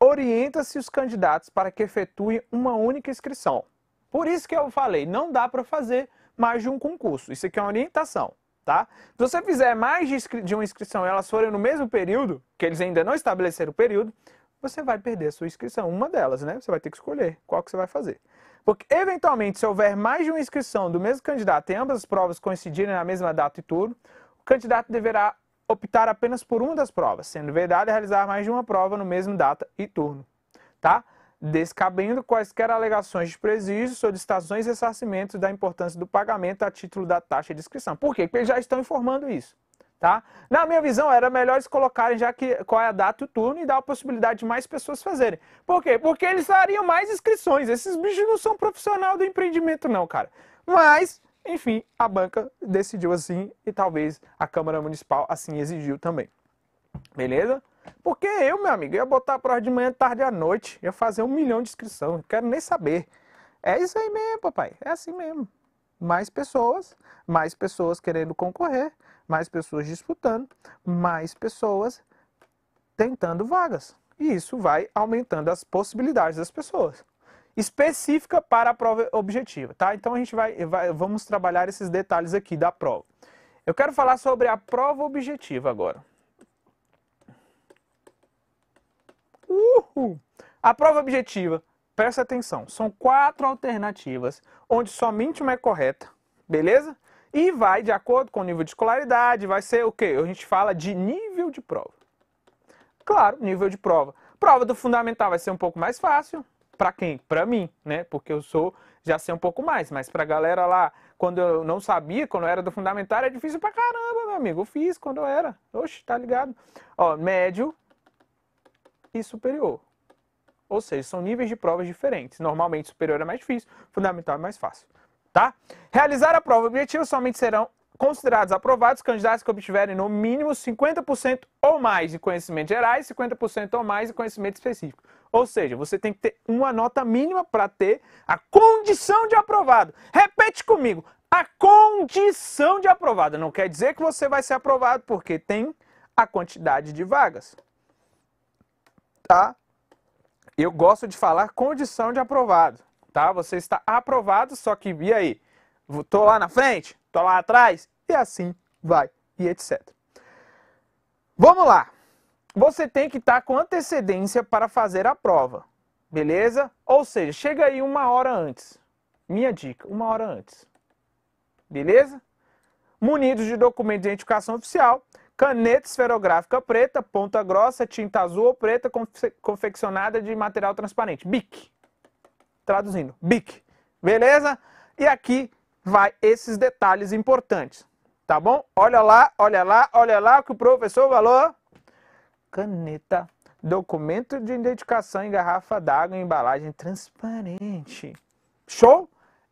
orienta-se os candidatos para que efetuem uma única inscrição. Por isso que eu falei, não dá para fazer mais de um concurso. Isso aqui é uma orientação, tá? Se você fizer mais de, de uma inscrição e elas forem no mesmo período, que eles ainda não estabeleceram o período, você vai perder a sua inscrição. Uma delas, né? Você vai ter que escolher qual que você vai fazer. Porque, eventualmente, se houver mais de uma inscrição do mesmo candidato e ambas as provas coincidirem na mesma data e turno, o candidato deverá optar apenas por uma das provas, sendo vedado realizar mais de uma prova no mesmo data e turno. Tá? Descabendo quaisquer alegações de prejuízo, solicitações e ressarcimentos da importância do pagamento a título da taxa de inscrição. Por quê? Porque eles já estão informando isso. Tá? Na minha visão, era melhor eles colocarem já que, qual é a data e o turno e dar a possibilidade de mais pessoas fazerem. Por quê? Porque eles dariam mais inscrições. Esses bichos não são profissional do empreendimento, não, cara. Mas, enfim, a banca decidiu assim e talvez a Câmara Municipal assim exigiu também. Beleza? Porque eu, meu amigo, ia botar a prova de manhã, tarde à noite, ia fazer um milhão de inscrição, não quero nem saber. É isso aí mesmo, papai, é assim mesmo. Mais pessoas, mais pessoas querendo concorrer mais pessoas disputando, mais pessoas tentando vagas. E isso vai aumentando as possibilidades das pessoas. Específica para a prova objetiva, tá? Então a gente vai, vai vamos trabalhar esses detalhes aqui da prova. Eu quero falar sobre a prova objetiva agora. Uhul! A prova objetiva, presta atenção, são quatro alternativas, onde somente uma é correta, beleza? E vai de acordo com o nível de escolaridade, vai ser o quê? A gente fala de nível de prova. Claro, nível de prova. Prova do fundamental vai ser um pouco mais fácil. Para quem? Para mim, né? Porque eu sou já sei um pouco mais, mas a galera lá, quando eu não sabia, quando eu era do fundamental, era difícil para caramba, meu amigo. Eu fiz quando eu era. Oxe, tá ligado? Ó, médio e superior. Ou seja, são níveis de provas diferentes. Normalmente superior é mais difícil, fundamental é mais fácil tá? Realizar a prova objetiva somente serão considerados aprovados candidatos que obtiverem no mínimo 50% ou mais de conhecimentos gerais, 50% ou mais de conhecimento específico. Ou seja, você tem que ter uma nota mínima para ter a condição de aprovado. Repete comigo, a condição de aprovado. Não quer dizer que você vai ser aprovado porque tem a quantidade de vagas. Tá? Eu gosto de falar condição de aprovado tá? Você está aprovado, só que e aí? Tô lá na frente, tô lá atrás e assim vai e etc. Vamos lá. Você tem que estar tá com antecedência para fazer a prova, beleza? Ou seja, chega aí uma hora antes. Minha dica, uma hora antes. Beleza? Munidos de documento de identificação oficial, caneta esferográfica preta, ponta grossa, tinta azul ou preta, confe confeccionada de material transparente, BIC traduzindo, BIC. Beleza? E aqui vai esses detalhes importantes, tá bom? Olha lá, olha lá, olha lá o que o professor falou. Caneta, documento de identificação em garrafa d'água em embalagem transparente. Show?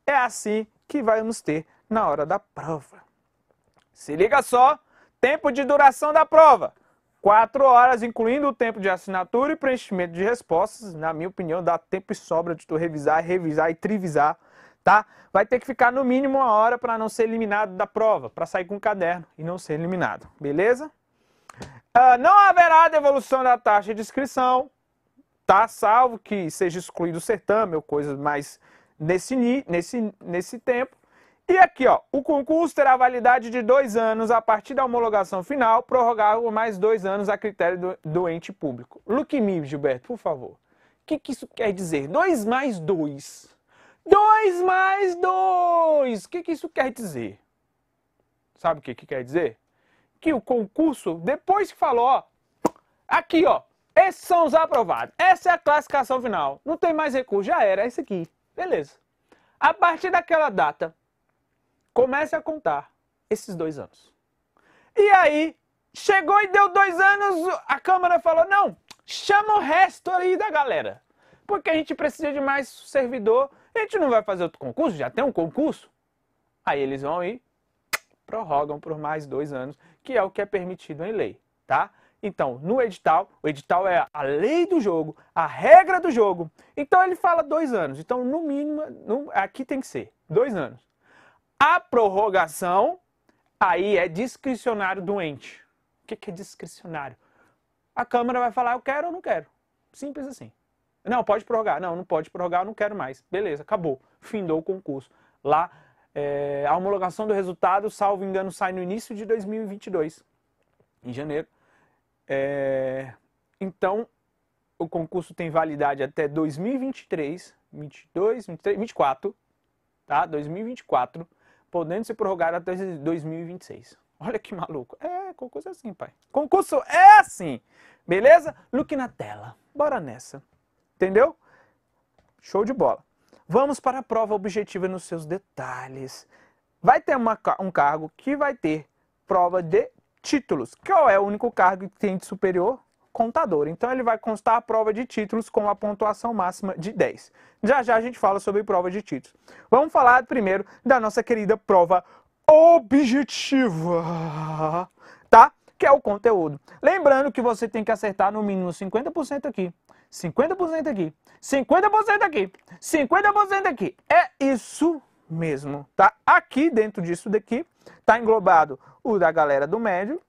É assim que vamos ter na hora da prova. Se liga só, tempo de duração da prova. Quatro horas, incluindo o tempo de assinatura e preenchimento de respostas. Na minha opinião, dá tempo e sobra de tu revisar, revisar e trivisar, tá? Vai ter que ficar no mínimo uma hora para não ser eliminado da prova, para sair com o caderno e não ser eliminado, beleza? Uh, não haverá devolução da taxa de inscrição, tá? Salvo que seja excluído o certame ou coisas mais nesse, nesse, nesse tempo. E aqui, ó, o concurso terá validade de dois anos a partir da homologação final, prorrogável por mais dois anos a critério do, do ente público. Look me, Gilberto, por favor. O que, que isso quer dizer? Dois mais dois, dois mais dois, O que, que isso quer dizer? Sabe o que, que quer dizer? Que o concurso, depois que falou, ó, aqui, ó, esses são os aprovados. Essa é a classificação final. Não tem mais recurso, já era, é isso aqui. Beleza. A partir daquela data, Comece a contar esses dois anos. E aí, chegou e deu dois anos, a Câmara falou: não, chama o resto aí da galera. Porque a gente precisa de mais servidor, a gente não vai fazer outro concurso, já tem um concurso. Aí eles vão e prorrogam por mais dois anos, que é o que é permitido em lei, tá? Então, no edital, o edital é a lei do jogo, a regra do jogo. Então ele fala dois anos. Então, no mínimo, aqui tem que ser dois anos. A prorrogação aí é discricionário do ente. O que é discricionário? A Câmara vai falar, eu quero ou não quero. Simples assim. Não, pode prorrogar. Não, não pode prorrogar, eu não quero mais. Beleza, acabou. Findou o concurso. Lá, é, a homologação do resultado, salvo engano, sai no início de 2022, em janeiro. É, então, o concurso tem validade até 2023, 22, 23, 24, tá? 2024 podendo se prorrogar até 2026. Olha que maluco. É, concurso é assim, pai. Concurso é assim. Beleza? Look na tela. Bora nessa. Entendeu? Show de bola. Vamos para a prova objetiva nos seus detalhes. Vai ter uma, um cargo que vai ter prova de títulos. Qual é o único cargo que tem de superior? contador. Então ele vai constar a prova de títulos com a pontuação máxima de 10. Já já a gente fala sobre prova de títulos. Vamos falar primeiro da nossa querida prova objetiva, tá? Que é o conteúdo. Lembrando que você tem que acertar no mínimo 50% aqui, 50% aqui, 50% aqui, 50% aqui. É isso mesmo, tá? Aqui dentro disso daqui tá englobado o da galera do médio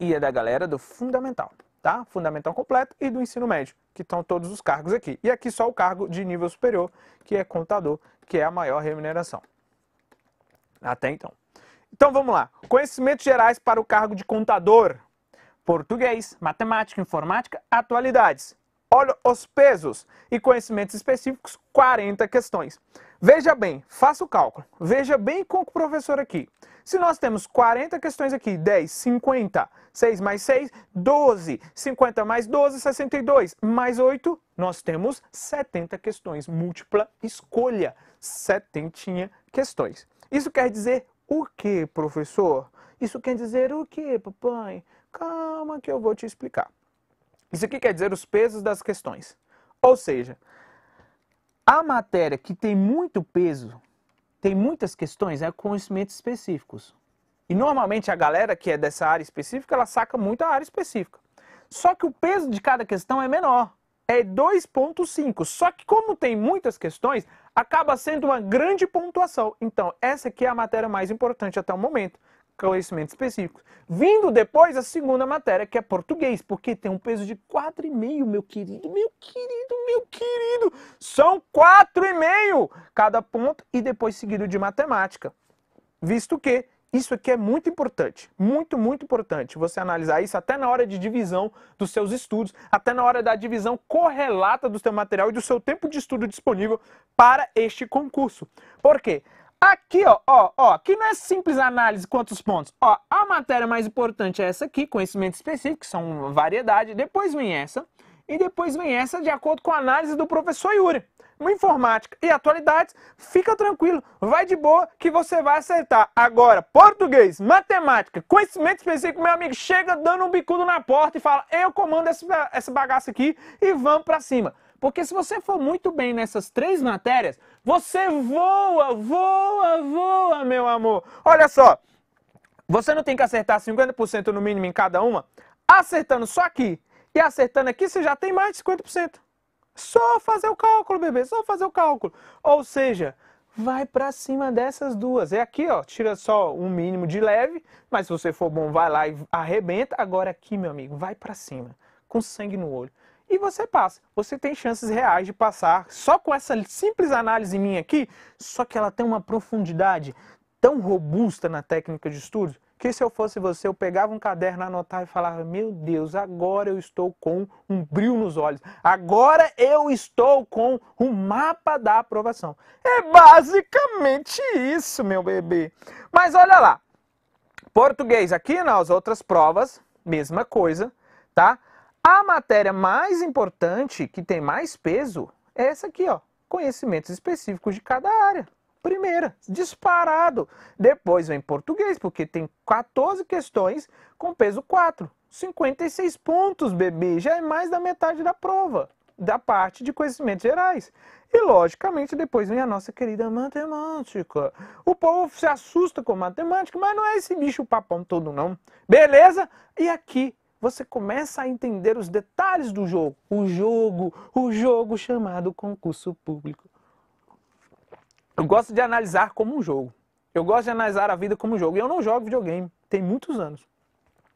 e a da galera do fundamental tá? Fundamental completo e do ensino médio, que estão todos os cargos aqui. E aqui só o cargo de nível superior, que é contador, que é a maior remuneração. Até então. Então vamos lá. Conhecimentos gerais para o cargo de contador. Português, matemática, informática, atualidades. Olha os pesos e conhecimentos específicos, 40 questões. Veja bem, faça o cálculo. Veja bem com o professor aqui. Se nós temos 40 questões aqui, 10, 50, 6 mais 6, 12, 50 mais 12, 62, mais 8, nós temos 70 questões, múltipla escolha, setentinha questões. Isso quer dizer o que, professor? Isso quer dizer o que, papai? Calma que eu vou te explicar. Isso aqui quer dizer os pesos das questões. Ou seja, a matéria que tem muito peso tem muitas questões, é conhecimentos específicos. E normalmente a galera que é dessa área específica, ela saca muito a área específica. Só que o peso de cada questão é menor, é 2.5. Só que como tem muitas questões, acaba sendo uma grande pontuação. Então, essa aqui é a matéria mais importante até o momento conhecimentos específicos. Vindo depois a segunda matéria, que é português, porque tem um peso de 4,5, meu querido, meu querido, meu querido. São 4,5 cada ponto e depois seguido de matemática. Visto que isso aqui é muito importante, muito, muito importante você analisar isso até na hora de divisão dos seus estudos, até na hora da divisão correlata do seu material e do seu tempo de estudo disponível para este concurso. Por quê? Aqui, ó, ó, ó, que não é simples análise quantos pontos. Ó, a matéria mais importante é essa aqui, conhecimento específico, que são uma variedade. Depois vem essa. E depois vem essa de acordo com a análise do professor Yuri. Uma informática e atualidades, fica tranquilo, vai de boa que você vai acertar. Agora, português, matemática, conhecimento específico, meu amigo, chega dando um bicudo na porta e fala: eu comando essa, essa bagaça aqui e vamos pra cima. Porque se você for muito bem nessas três matérias, você voa, voa, voa, meu amor. Olha só, você não tem que acertar 50% no mínimo em cada uma? Acertando só aqui e acertando aqui, você já tem mais de 50%. Só fazer o cálculo, bebê, só fazer o cálculo. Ou seja, vai para cima dessas duas. É aqui, ó, tira só um mínimo de leve, mas se você for bom, vai lá e arrebenta. Agora aqui, meu amigo, vai para cima, com sangue no olho e você passa. Você tem chances reais de passar só com essa simples análise minha aqui, só que ela tem uma profundidade tão robusta na técnica de estudo que se eu fosse você, eu pegava um caderno, anotava e falava: Meu Deus, agora eu estou com um brilho nos olhos. Agora eu estou com um mapa da aprovação. É basicamente isso, meu bebê. Mas olha lá. Português aqui nas outras provas, mesma coisa, tá? A matéria mais importante, que tem mais peso, é essa aqui, ó. Conhecimentos específicos de cada área. Primeira, disparado. Depois vem português, porque tem 14 questões com peso 4. 56 pontos, bebê. Já é mais da metade da prova, da parte de conhecimentos gerais. E, logicamente, depois vem a nossa querida matemática. O povo se assusta com matemática, mas não é esse bicho papão todo, não. Beleza? E aqui você começa a entender os detalhes do jogo. O jogo, o jogo chamado concurso público. Eu gosto de analisar como um jogo. Eu gosto de analisar a vida como um jogo. Eu não jogo videogame, tem muitos anos.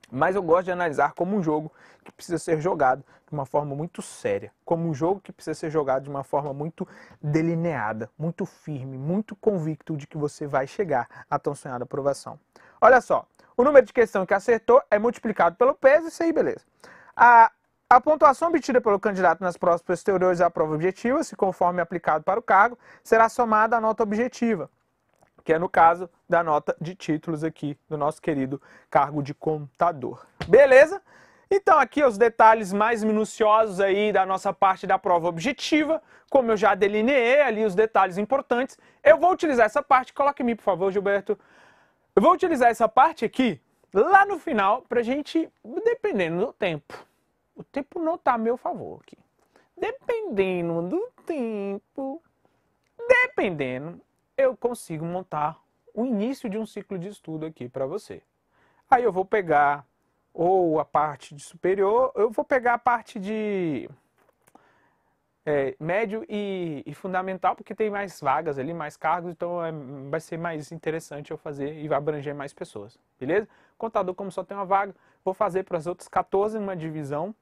Mas eu gosto de analisar como um jogo que precisa ser jogado de uma forma muito séria, como um jogo que precisa ser jogado de uma forma muito delineada, muito firme, muito convicto de que você vai chegar à tão sonhada aprovação. Olha só, o número de questão que acertou é multiplicado pelo peso, isso aí, beleza. A, a pontuação obtida pelo candidato nas próximas posteriores à prova objetiva, se conforme aplicado para o cargo, será somada à nota objetiva, que é no caso da nota de títulos aqui do nosso querido cargo de contador. Beleza? Então aqui os detalhes mais minuciosos aí da nossa parte da prova objetiva, como eu já delineei ali os detalhes importantes, eu vou utilizar essa parte, coloque me por favor Gilberto, eu vou utilizar essa parte aqui lá no final pra gente, dependendo do tempo. O tempo não tá a meu favor aqui. Dependendo do tempo, dependendo, eu consigo montar o início de um ciclo de estudo aqui para você. Aí eu vou pegar ou a parte de superior, eu vou pegar a parte de é, médio e, e, fundamental, porque tem mais vagas ali, mais cargos, então é, vai ser mais interessante eu fazer e vai abranger mais pessoas, beleza? Contador, como só tem uma vaga, vou fazer para as outras 14 uma divisão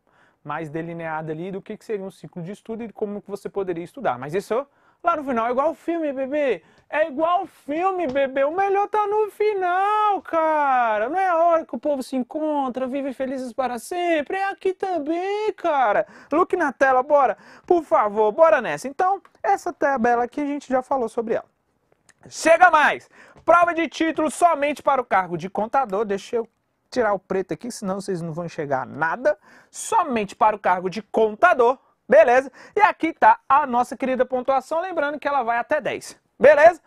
mais delineada ali do que, que seria um ciclo de estudo e como que você poderia estudar. Mas isso lá no final. É igual filme, bebê. É igual filme, bebê. O melhor tá no final, cara. Não é a hora que o povo se encontra, vive felizes para sempre. É aqui também, cara. Look na tela, bora. Por favor, bora nessa. Então, essa tabela aqui a gente já falou sobre ela. Chega mais! Prova de título somente para o cargo de contador. Deixa eu tirar o preto aqui, senão vocês não vão enxergar nada. Somente para o cargo de contador Beleza? E aqui está a nossa querida pontuação, lembrando que ela vai até 10. Beleza?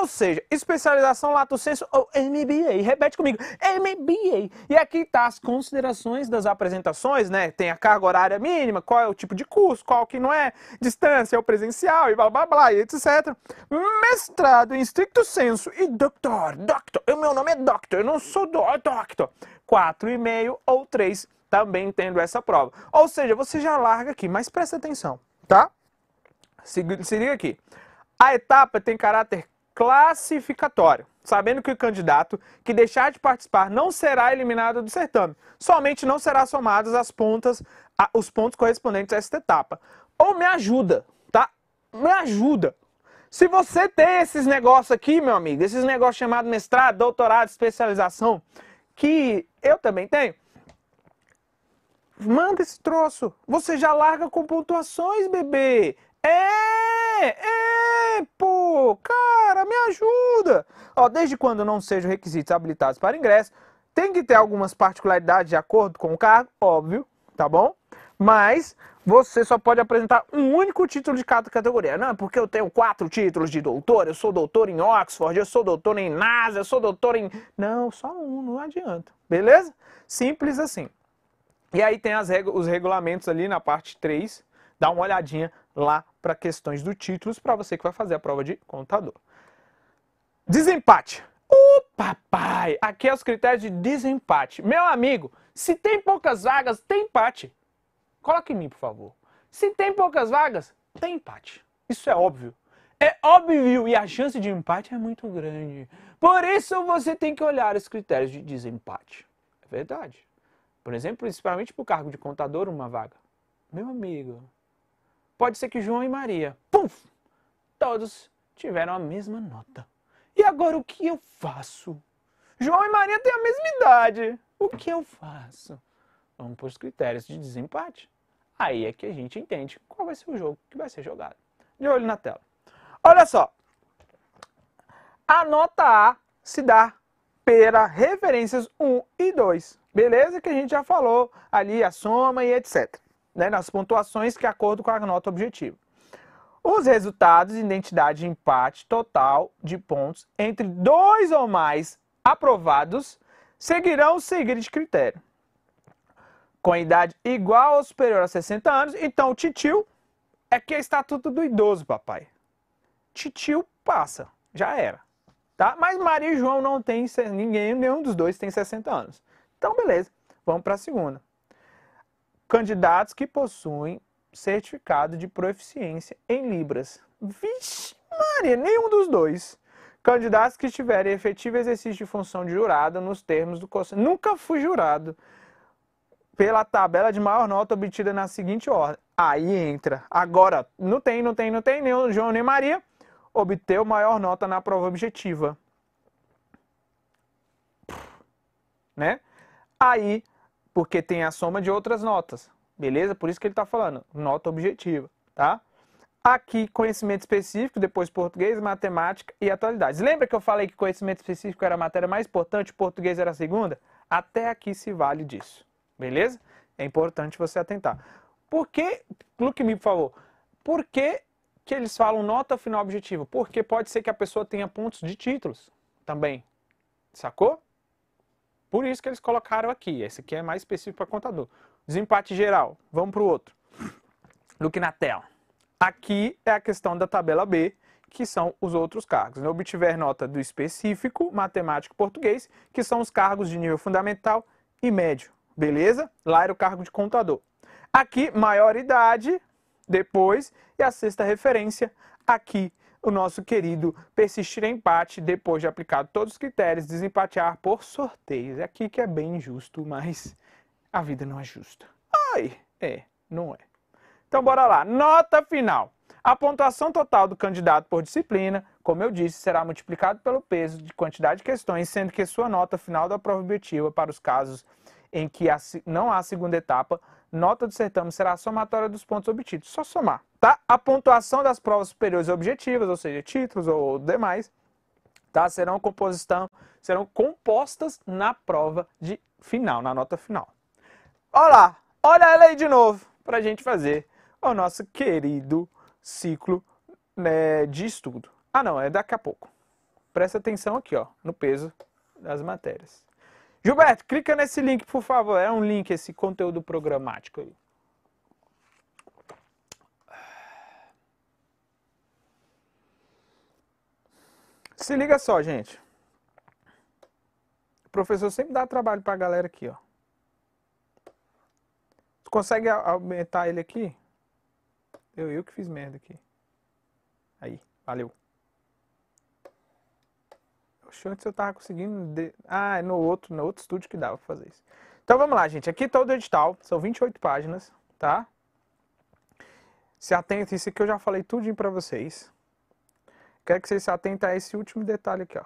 Ou seja, especialização lato senso ou MBA. Repete comigo, MBA. E aqui está as considerações das apresentações, né? Tem a carga horária mínima, qual é o tipo de curso, qual que não é, distância, é o presencial e blá blá blá e etc. Mestrado em estricto senso e doutor, doctor. O meu nome é doctor, eu não sou do, doctor. 4,5 ou 3 também tendo essa prova. Ou seja, você já larga aqui, mas presta atenção, tá? Se, se liga aqui. A etapa tem caráter classificatório, sabendo que o candidato que deixar de participar não será eliminado do certame. Somente não será somadas as pontas, os pontos correspondentes a esta etapa. Ou me ajuda, tá? Me ajuda. Se você tem esses negócios aqui, meu amigo, esses negócios chamados mestrado, doutorado, especialização, que eu também tenho, Manda esse troço. Você já larga com pontuações, bebê. É, é, pô, cara, me ajuda. Ó, desde quando não sejam requisitos habilitados para ingresso, tem que ter algumas particularidades de acordo com o cargo, óbvio, tá bom? Mas você só pode apresentar um único título de cada categoria. Não, é porque eu tenho quatro títulos de doutor, eu sou doutor em Oxford, eu sou doutor em NASA, eu sou doutor em. Não, só um, não adianta. Beleza? Simples assim. E aí tem os regulamentos ali na parte 3. Dá uma olhadinha lá para questões do títulos para você que vai fazer a prova de contador. Desempate. O papai! Aqui é os critérios de desempate. Meu amigo, se tem poucas vagas, tem empate. Coloque em mim, por favor. Se tem poucas vagas, tem empate. Isso é óbvio. É óbvio e a chance de empate é muito grande. Por isso você tem que olhar os critérios de desempate. É verdade. Por exemplo, principalmente para o cargo de contador, uma vaga. Meu amigo, pode ser que João e Maria, puf, todos tiveram a mesma nota. E agora o que eu faço? João e Maria têm a mesma idade. O que eu faço? Vamos para os critérios de desempate. Aí é que a gente entende qual vai ser o jogo que vai ser jogado. De olho na tela. Olha só. A nota A se dá pela referências 1 e 2. Beleza? Que a gente já falou ali a soma e etc. Né? Nas pontuações que é acordo com a nota objetiva. Os resultados de identidade de empate total de pontos entre dois ou mais aprovados seguirão o seguinte critério. Com idade igual ou superior a 60 anos, então o titio é que é estatuto do idoso, papai. Titio passa, já era. Tá? Mas Maria e João não tem, ninguém, nenhum dos dois tem 60 anos. Então, beleza, vamos para a segunda. Candidatos que possuem certificado de proficiência em Libras. Vixe, Maria, nenhum dos dois. Candidatos que tiverem efetivo exercício de função de jurado nos termos do Conselho. Nunca fui jurado pela tabela de maior nota obtida na seguinte ordem. Aí entra. Agora, não tem, não tem, não tem, nem o João nem Maria obteu maior nota na prova objetiva. Né? Aí, porque tem a soma de outras notas, beleza? Por isso que ele está falando, nota objetiva, tá? Aqui, conhecimento específico, depois português, matemática e atualidades. Lembra que eu falei que conhecimento específico era a matéria mais importante, português era a segunda? Até aqui se vale disso, beleza? É importante você atentar. Por que, Luke, me por favor, por que que eles falam nota final objetivo, porque pode ser que a pessoa tenha pontos de títulos também. Sacou? Por isso que eles colocaram aqui. Esse aqui é mais específico para contador. Desempate geral. Vamos para o outro. Look na tela. Aqui é a questão da tabela B, que são os outros cargos. Não né? obtiver nota do específico, matemático português, que são os cargos de nível fundamental e médio. Beleza? Lá era o cargo de contador. Aqui, maioridade, depois. E a sexta referência, aqui, o nosso querido persistir em empate depois de aplicado todos os critérios, desempatear por sorteios. É aqui que é bem injusto, mas a vida não é justa. Ai, é, não é. Então bora lá, nota final. A pontuação total do candidato por disciplina, como eu disse, será multiplicado pelo peso de quantidade de questões, sendo que sua nota final da prova objetiva para os casos em que não há segunda etapa Nota do certame será a somatória dos pontos obtidos. Só somar, tá? A pontuação das provas superiores objetivas, ou seja, títulos ou demais, tá? Serão composição, serão compostas na prova de final, na nota final. Olá, olha ela aí de novo para a gente fazer o nosso querido ciclo né, de estudo. Ah, não, é daqui a pouco. Presta atenção aqui, ó, no peso das matérias. Gilberto, clica nesse link, por favor. É um link esse conteúdo programático aí. Se liga só, gente. O professor sempre dá trabalho pra galera aqui, ó. Tu consegue aumentar ele aqui? Eu, eu que fiz merda aqui. Aí, valeu antes eu tava conseguindo. De... Ah, é no outro, no outro estúdio que dava pra fazer isso. Então vamos lá, gente. Aqui está o edital, são 28 páginas, tá? Se atenta, isso aqui eu já falei tudinho pra vocês. Quero que vocês se atentem a esse último detalhe aqui, ó.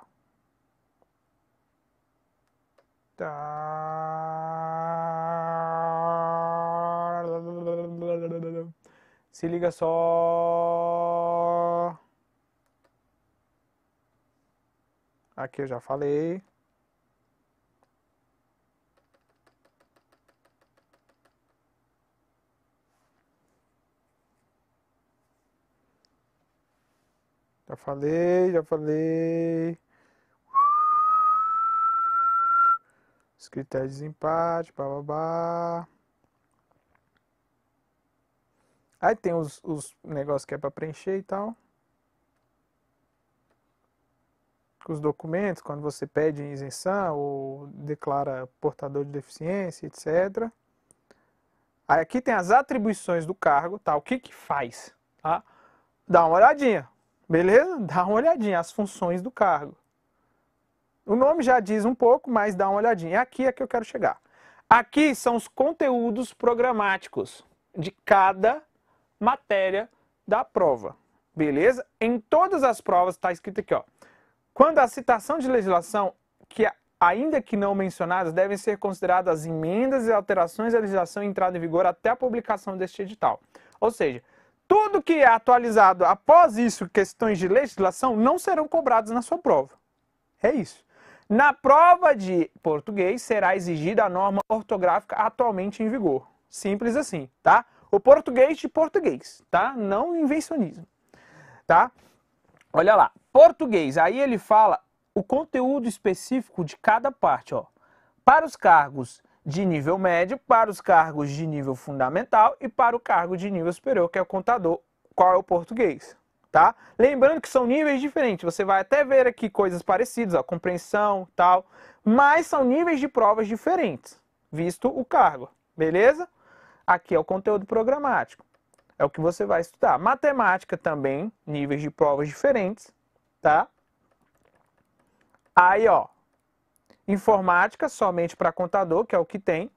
Tá. Se liga só. Aqui eu já falei. Já falei, já falei. Os critérios de desempate, bababá. Aí tem os, os negócios que é para preencher e tal. os documentos, quando você pede isenção ou declara portador de deficiência, etc. Aí aqui tem as atribuições do cargo, tá? O que que faz, tá? Dá uma olhadinha, beleza? Dá uma olhadinha, as funções do cargo. O nome já diz um pouco, mas dá uma olhadinha. É aqui é que eu quero chegar. Aqui são os conteúdos programáticos de cada matéria da prova. Beleza? Em todas as provas está escrito aqui, ó. Quando a citação de legislação que, ainda que não mencionadas, devem ser consideradas as emendas e alterações à legislação entrada em vigor até a publicação deste edital. Ou seja, tudo que é atualizado após isso, questões de legislação, não serão cobrados na sua prova. É isso. Na prova de português será exigida a norma ortográfica atualmente em vigor. Simples assim, tá? O português de português, tá? Não invencionismo, tá? Olha lá, português. Aí ele fala o conteúdo específico de cada parte, ó. Para os cargos de nível médio, para os cargos de nível fundamental e para o cargo de nível superior, que é o contador, qual é o português, tá? Lembrando que são níveis diferentes, você vai até ver aqui coisas parecidas, ó, compreensão, tal, mas são níveis de provas diferentes, visto o cargo, beleza? Aqui é o conteúdo programático. É o que você vai estudar. Matemática também, níveis de provas diferentes, tá? Aí, ó, informática somente para contador, que é o que tem,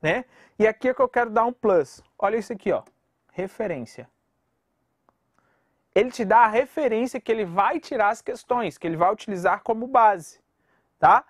né? E aqui é que eu quero dar um plus. Olha isso aqui, ó, referência. Ele te dá a referência que ele vai tirar as questões, que ele vai utilizar como base, tá?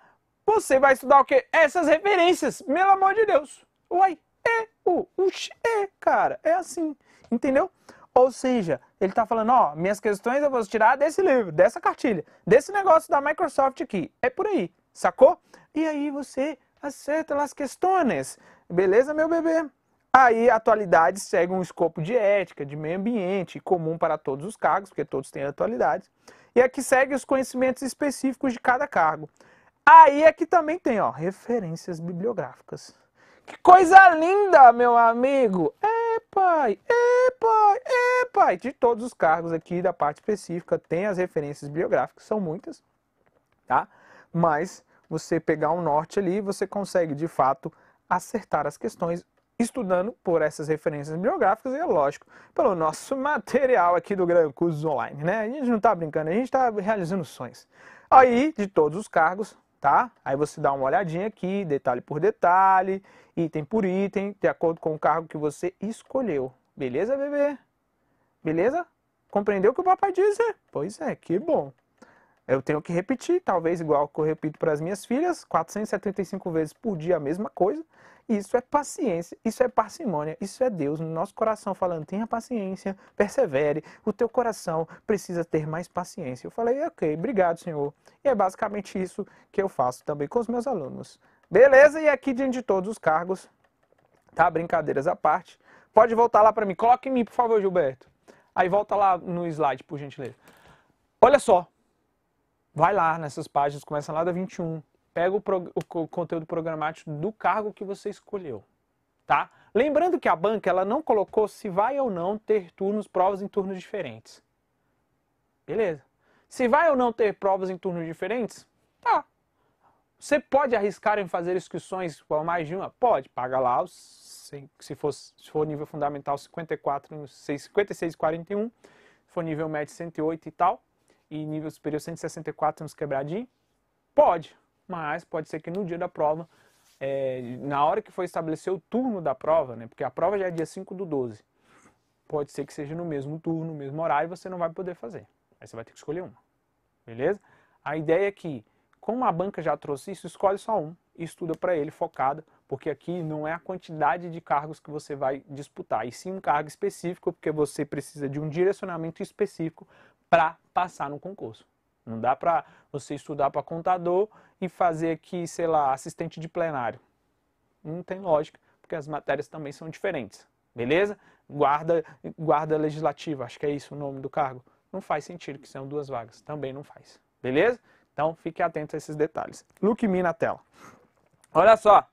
Você vai estudar o quê? Essas referências, pelo amor de Deus. Uai, é, o, u, é, cara, é assim. Entendeu? Ou seja, ele está falando, ó, minhas questões eu vou tirar desse livro, dessa cartilha, desse negócio da Microsoft aqui. É por aí, sacou? E aí você acerta as questões. Beleza, meu bebê? Aí a atualidade segue um escopo de ética, de meio ambiente, comum para todos os cargos, porque todos têm atualidades. E aqui é segue os conhecimentos específicos de cada cargo. Aí aqui é também tem, ó, referências bibliográficas. Que coisa linda, meu amigo! É, pai! É, pai! É, pai! De todos os cargos aqui da parte específica, tem as referências biográficas, são muitas, tá? Mas você pegar um norte ali, você consegue de fato acertar as questões estudando por essas referências biográficas e, é lógico, pelo nosso material aqui do Gran Cursos Online, né? A gente não tá brincando, a gente tá realizando sonhos. Aí, de todos os cargos, tá? Aí você dá uma olhadinha aqui, detalhe por detalhe, item por item, de acordo com o cargo que você escolheu. Beleza, bebê? Beleza? Compreendeu o que o papai disse? Pois é, que bom. Eu tenho que repetir, talvez igual que eu repito para as minhas filhas, 475 vezes por dia a mesma coisa. Isso é paciência, isso é parcimônia, isso é Deus no nosso coração falando: tenha paciência, persevere, o teu coração precisa ter mais paciência. Eu falei: ok, obrigado, Senhor. E é basicamente isso que eu faço também com os meus alunos. Beleza? E aqui diante de todos os cargos, tá? Brincadeiras à parte. Pode voltar lá para mim. Coloque em mim, por favor, Gilberto. Aí volta lá no slide, por gentileza. Olha só. Vai lá nessas páginas, começa lá da 21. Pega o, o conteúdo programático do cargo que você escolheu. Tá? Lembrando que a banca ela não colocou se vai ou não ter turnos, provas em turnos diferentes. Beleza. Se vai ou não ter provas em turnos diferentes, tá, você pode arriscar em fazer inscrições com mais de uma? Pode, paga lá se, for, se for nível fundamental 54, 56 41, se for nível médio 108 e tal, e nível superior 164 uns quebradinhos, pode, mas pode ser que no dia da prova, é, na hora que for estabelecer o turno da prova, né, porque a prova já é dia 5 do 12, pode ser que seja no mesmo turno, no mesmo horário, você não vai poder fazer. Aí você vai ter que escolher uma, beleza? A ideia é que como a banca já trouxe isso, escolhe só um e estuda para ele focada, porque aqui não é a quantidade de cargos que você vai disputar, e sim um cargo específico, porque você precisa de um direcionamento específico para passar no concurso. Não dá para você estudar para contador e fazer aqui, sei lá, assistente de plenário. Não tem lógica, porque as matérias também são diferentes. Beleza? Guarda, guarda legislativa, acho que é isso o nome do cargo. Não faz sentido que são duas vagas, também não faz. Beleza? Então fique atento a esses detalhes. Look me na tela. Olha só.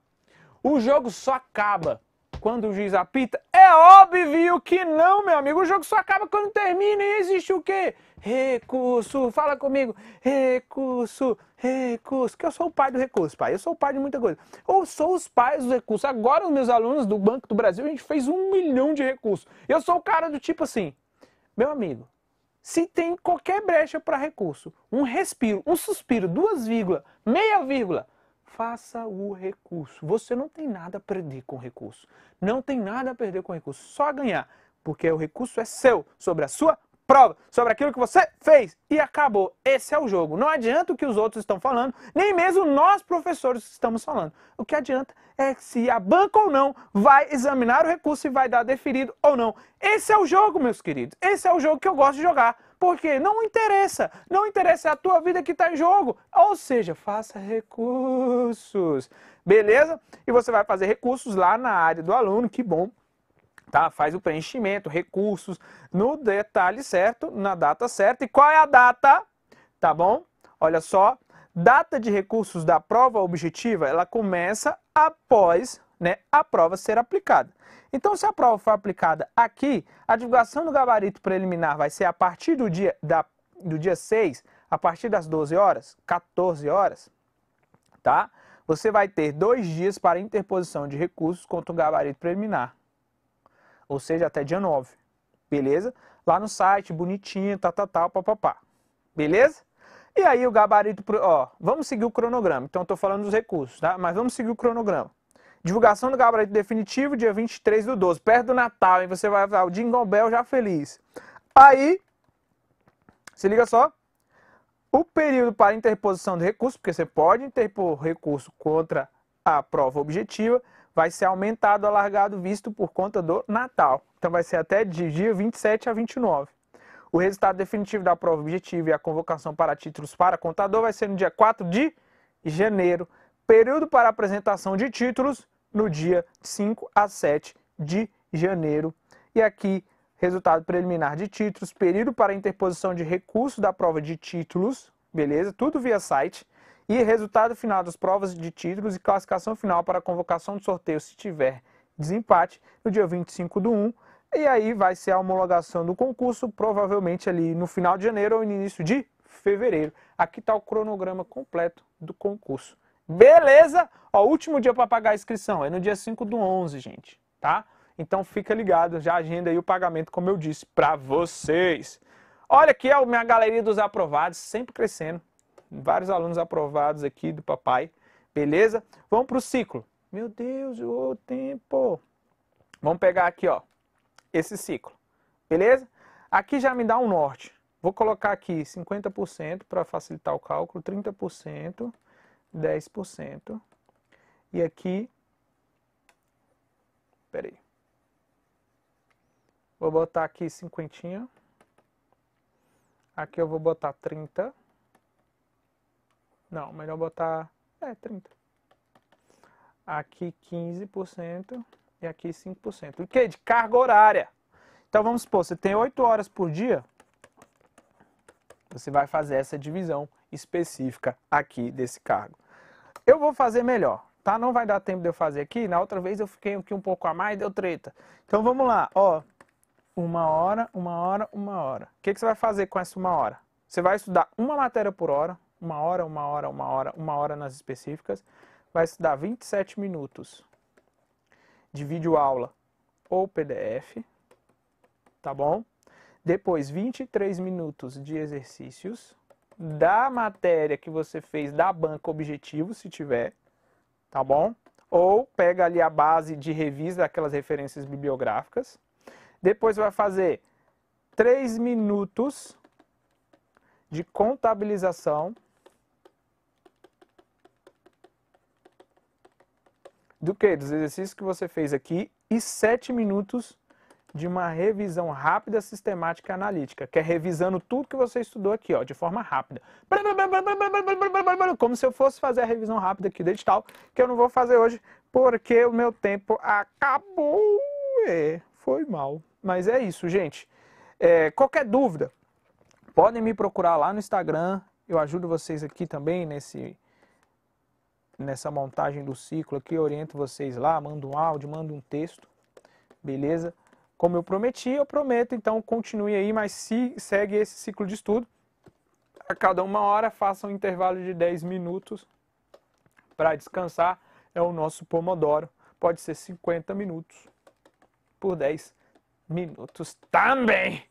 O jogo só acaba quando o juiz apita? É óbvio que não, meu amigo. O jogo só acaba quando termina e existe o quê? Recurso. Fala comigo. Recurso, recurso. Que eu sou o pai do recurso, pai. Eu sou o pai de muita coisa. Ou sou os pais do recurso. Agora, os meus alunos do Banco do Brasil, a gente fez um milhão de recursos. Eu sou o cara do tipo assim. Meu amigo, se tem qualquer brecha para recurso, um respiro, um suspiro, duas vírgula, meia vírgula, faça o recurso. Você não tem nada a perder com recurso. Não tem nada a perder com recurso, só ganhar, porque o recurso é seu, sobre a sua prova sobre aquilo que você fez e acabou. Esse é o jogo. Não adianta o que os outros estão falando, nem mesmo nós professores estamos falando. O que adianta é se a banca ou não vai examinar o recurso e vai dar deferido ou não. Esse é o jogo, meus queridos. Esse é o jogo que eu gosto de jogar. Porque não interessa, não interessa é a tua vida que está em jogo. Ou seja, faça recursos. Beleza? E você vai fazer recursos lá na área do aluno, que bom. Tá? Faz o preenchimento, recursos, no detalhe certo, na data certa. E qual é a data? Tá bom? Olha só, data de recursos da prova objetiva, ela começa após né, a prova ser aplicada. Então, se a prova for aplicada aqui, a divulgação do gabarito preliminar vai ser a partir do dia, da, do dia 6, a partir das 12 horas, 14 horas, tá? Você vai ter dois dias para interposição de recursos contra o gabarito preliminar ou seja, até dia 9. Beleza? Lá no site, bonitinho, tá, tá, tá, papapá. Beleza? E aí o gabarito, pro, ó, vamos seguir o cronograma. Então eu tô falando dos recursos, tá? Mas vamos seguir o cronograma. Divulgação do gabarito definitivo, dia 23 do 12, perto do Natal, hein? Você vai ah, o Jingle Bell já feliz. Aí, se liga só, o período para interposição de recurso, porque você pode interpor recurso contra a prova objetiva, vai ser aumentado o alargado visto por conta do Natal. Então vai ser até de dia 27 a 29. O resultado definitivo da prova objetiva e a convocação para títulos para contador vai ser no dia 4 de janeiro. Período para apresentação de títulos no dia 5 a 7 de janeiro. E aqui, resultado preliminar de títulos, período para interposição de recurso da prova de títulos, beleza? Tudo via site. E resultado final das provas de títulos e classificação final para a convocação do sorteio, se tiver desempate, no dia 25 do 1. E aí vai ser a homologação do concurso, provavelmente ali no final de janeiro ou no início de fevereiro. Aqui está o cronograma completo do concurso. Beleza? Ó, último dia para pagar a inscrição é no dia 5 do 11, gente, tá? Então fica ligado, já agenda aí o pagamento, como eu disse, para vocês. Olha aqui a minha galeria dos aprovados, sempre crescendo. Vários alunos aprovados aqui do papai. Beleza? Vamos para o ciclo. Meu Deus, o tempo. Vamos pegar aqui, ó, esse ciclo. Beleza? Aqui já me dá um norte. Vou colocar aqui 50% para facilitar o cálculo, 30%, 10%. E aqui, peraí. Vou botar aqui 50. Aqui eu vou botar 30. Não, melhor botar. É, 30. Aqui 15% e aqui 5%. O que? De carga horária. Então vamos supor, você tem 8 horas por dia. Você vai fazer essa divisão específica aqui desse cargo. Eu vou fazer melhor, tá? Não vai dar tempo de eu fazer aqui. Na outra vez eu fiquei aqui um pouco a mais, deu treta. Então vamos lá, ó. Uma hora, uma hora, uma hora. O que, que você vai fazer com essa uma hora? Você vai estudar uma matéria por hora, uma hora, uma hora, uma hora, uma hora nas específicas, vai estudar 27 minutos de vídeo aula ou PDF, tá bom? Depois 23 minutos de exercícios da matéria que você fez da banca objetivo, se tiver, tá bom? Ou pega ali a base de revisa daquelas referências bibliográficas. Depois vai fazer 3 minutos de contabilização do que? Dos exercícios que você fez aqui e sete minutos de uma revisão rápida, sistemática e analítica, que é revisando tudo que você estudou aqui, ó, de forma rápida. Como se eu fosse fazer a revisão rápida aqui do edital, que eu não vou fazer hoje, porque o meu tempo acabou. É, foi mal. Mas é isso, gente. É, qualquer dúvida, podem me procurar lá no Instagram. Eu ajudo vocês aqui também nesse nessa montagem do ciclo aqui, oriento vocês lá, mando um áudio, mando um texto, beleza? Como eu prometi, eu prometo, então continue aí, mas se segue esse ciclo de estudo. A cada uma hora faça um intervalo de 10 minutos para descansar. É o nosso Pomodoro. Pode ser 50 minutos por 10 minutos também.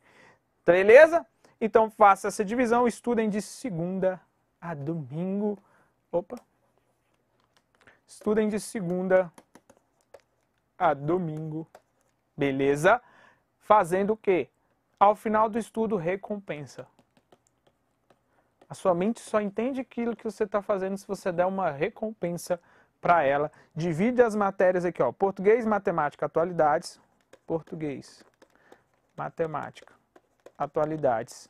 Beleza? Então faça essa divisão, estudem de segunda a domingo. Opa, Estudem de segunda a domingo, beleza? Fazendo o quê? Ao final do estudo, recompensa. A sua mente só entende aquilo que você está fazendo se você der uma recompensa para ela. Divide as matérias aqui, ó. Português, matemática, atualidades. Português, matemática, atualidades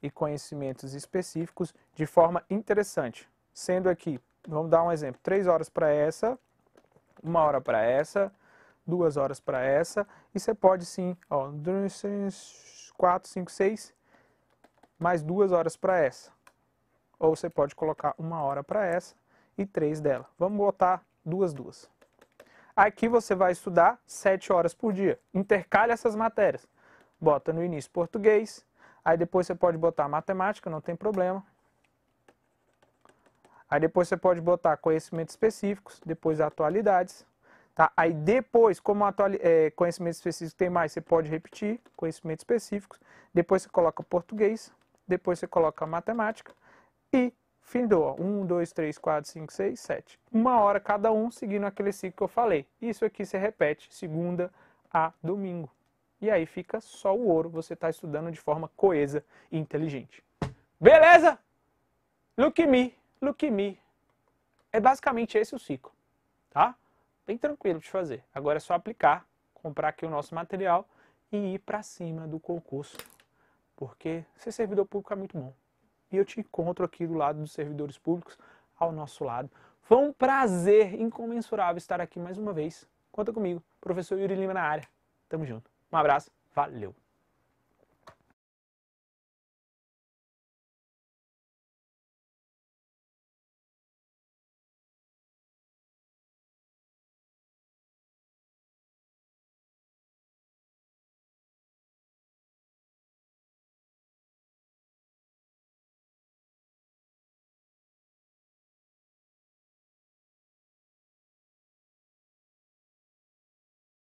e conhecimentos específicos de forma interessante. Sendo aqui Vamos dar um exemplo: três horas para essa, uma hora para essa, duas horas para essa, e você pode sim, ó, 4, 5, 6, mais duas horas para essa. Ou você pode colocar uma hora para essa e três dela. Vamos botar duas, duas. Aqui você vai estudar sete horas por dia. Intercalha essas matérias. Bota no início português, aí depois você pode botar matemática, não tem problema. Aí depois você pode botar conhecimentos específicos, depois atualidades. Tá? Aí depois, como atual, é, conhecimento específico tem mais, você pode repetir conhecimentos específicos. Depois você coloca português, depois você coloca matemática e fim do 1, 2, 3, 4, 5, 6, 7. Uma hora cada um, seguindo aquele ciclo que eu falei. Isso aqui você repete segunda a domingo. E aí fica só o ouro, você está estudando de forma coesa e inteligente. Beleza? Look me! Look me. É basicamente esse o ciclo, tá? Bem tranquilo de fazer. Agora é só aplicar, comprar aqui o nosso material e ir para cima do concurso, porque ser servidor público é muito bom. E eu te encontro aqui do lado dos servidores públicos, ao nosso lado. Foi um prazer incomensurável estar aqui mais uma vez. Conta comigo, professor Yuri Lima na área. Tamo junto. Um abraço, valeu!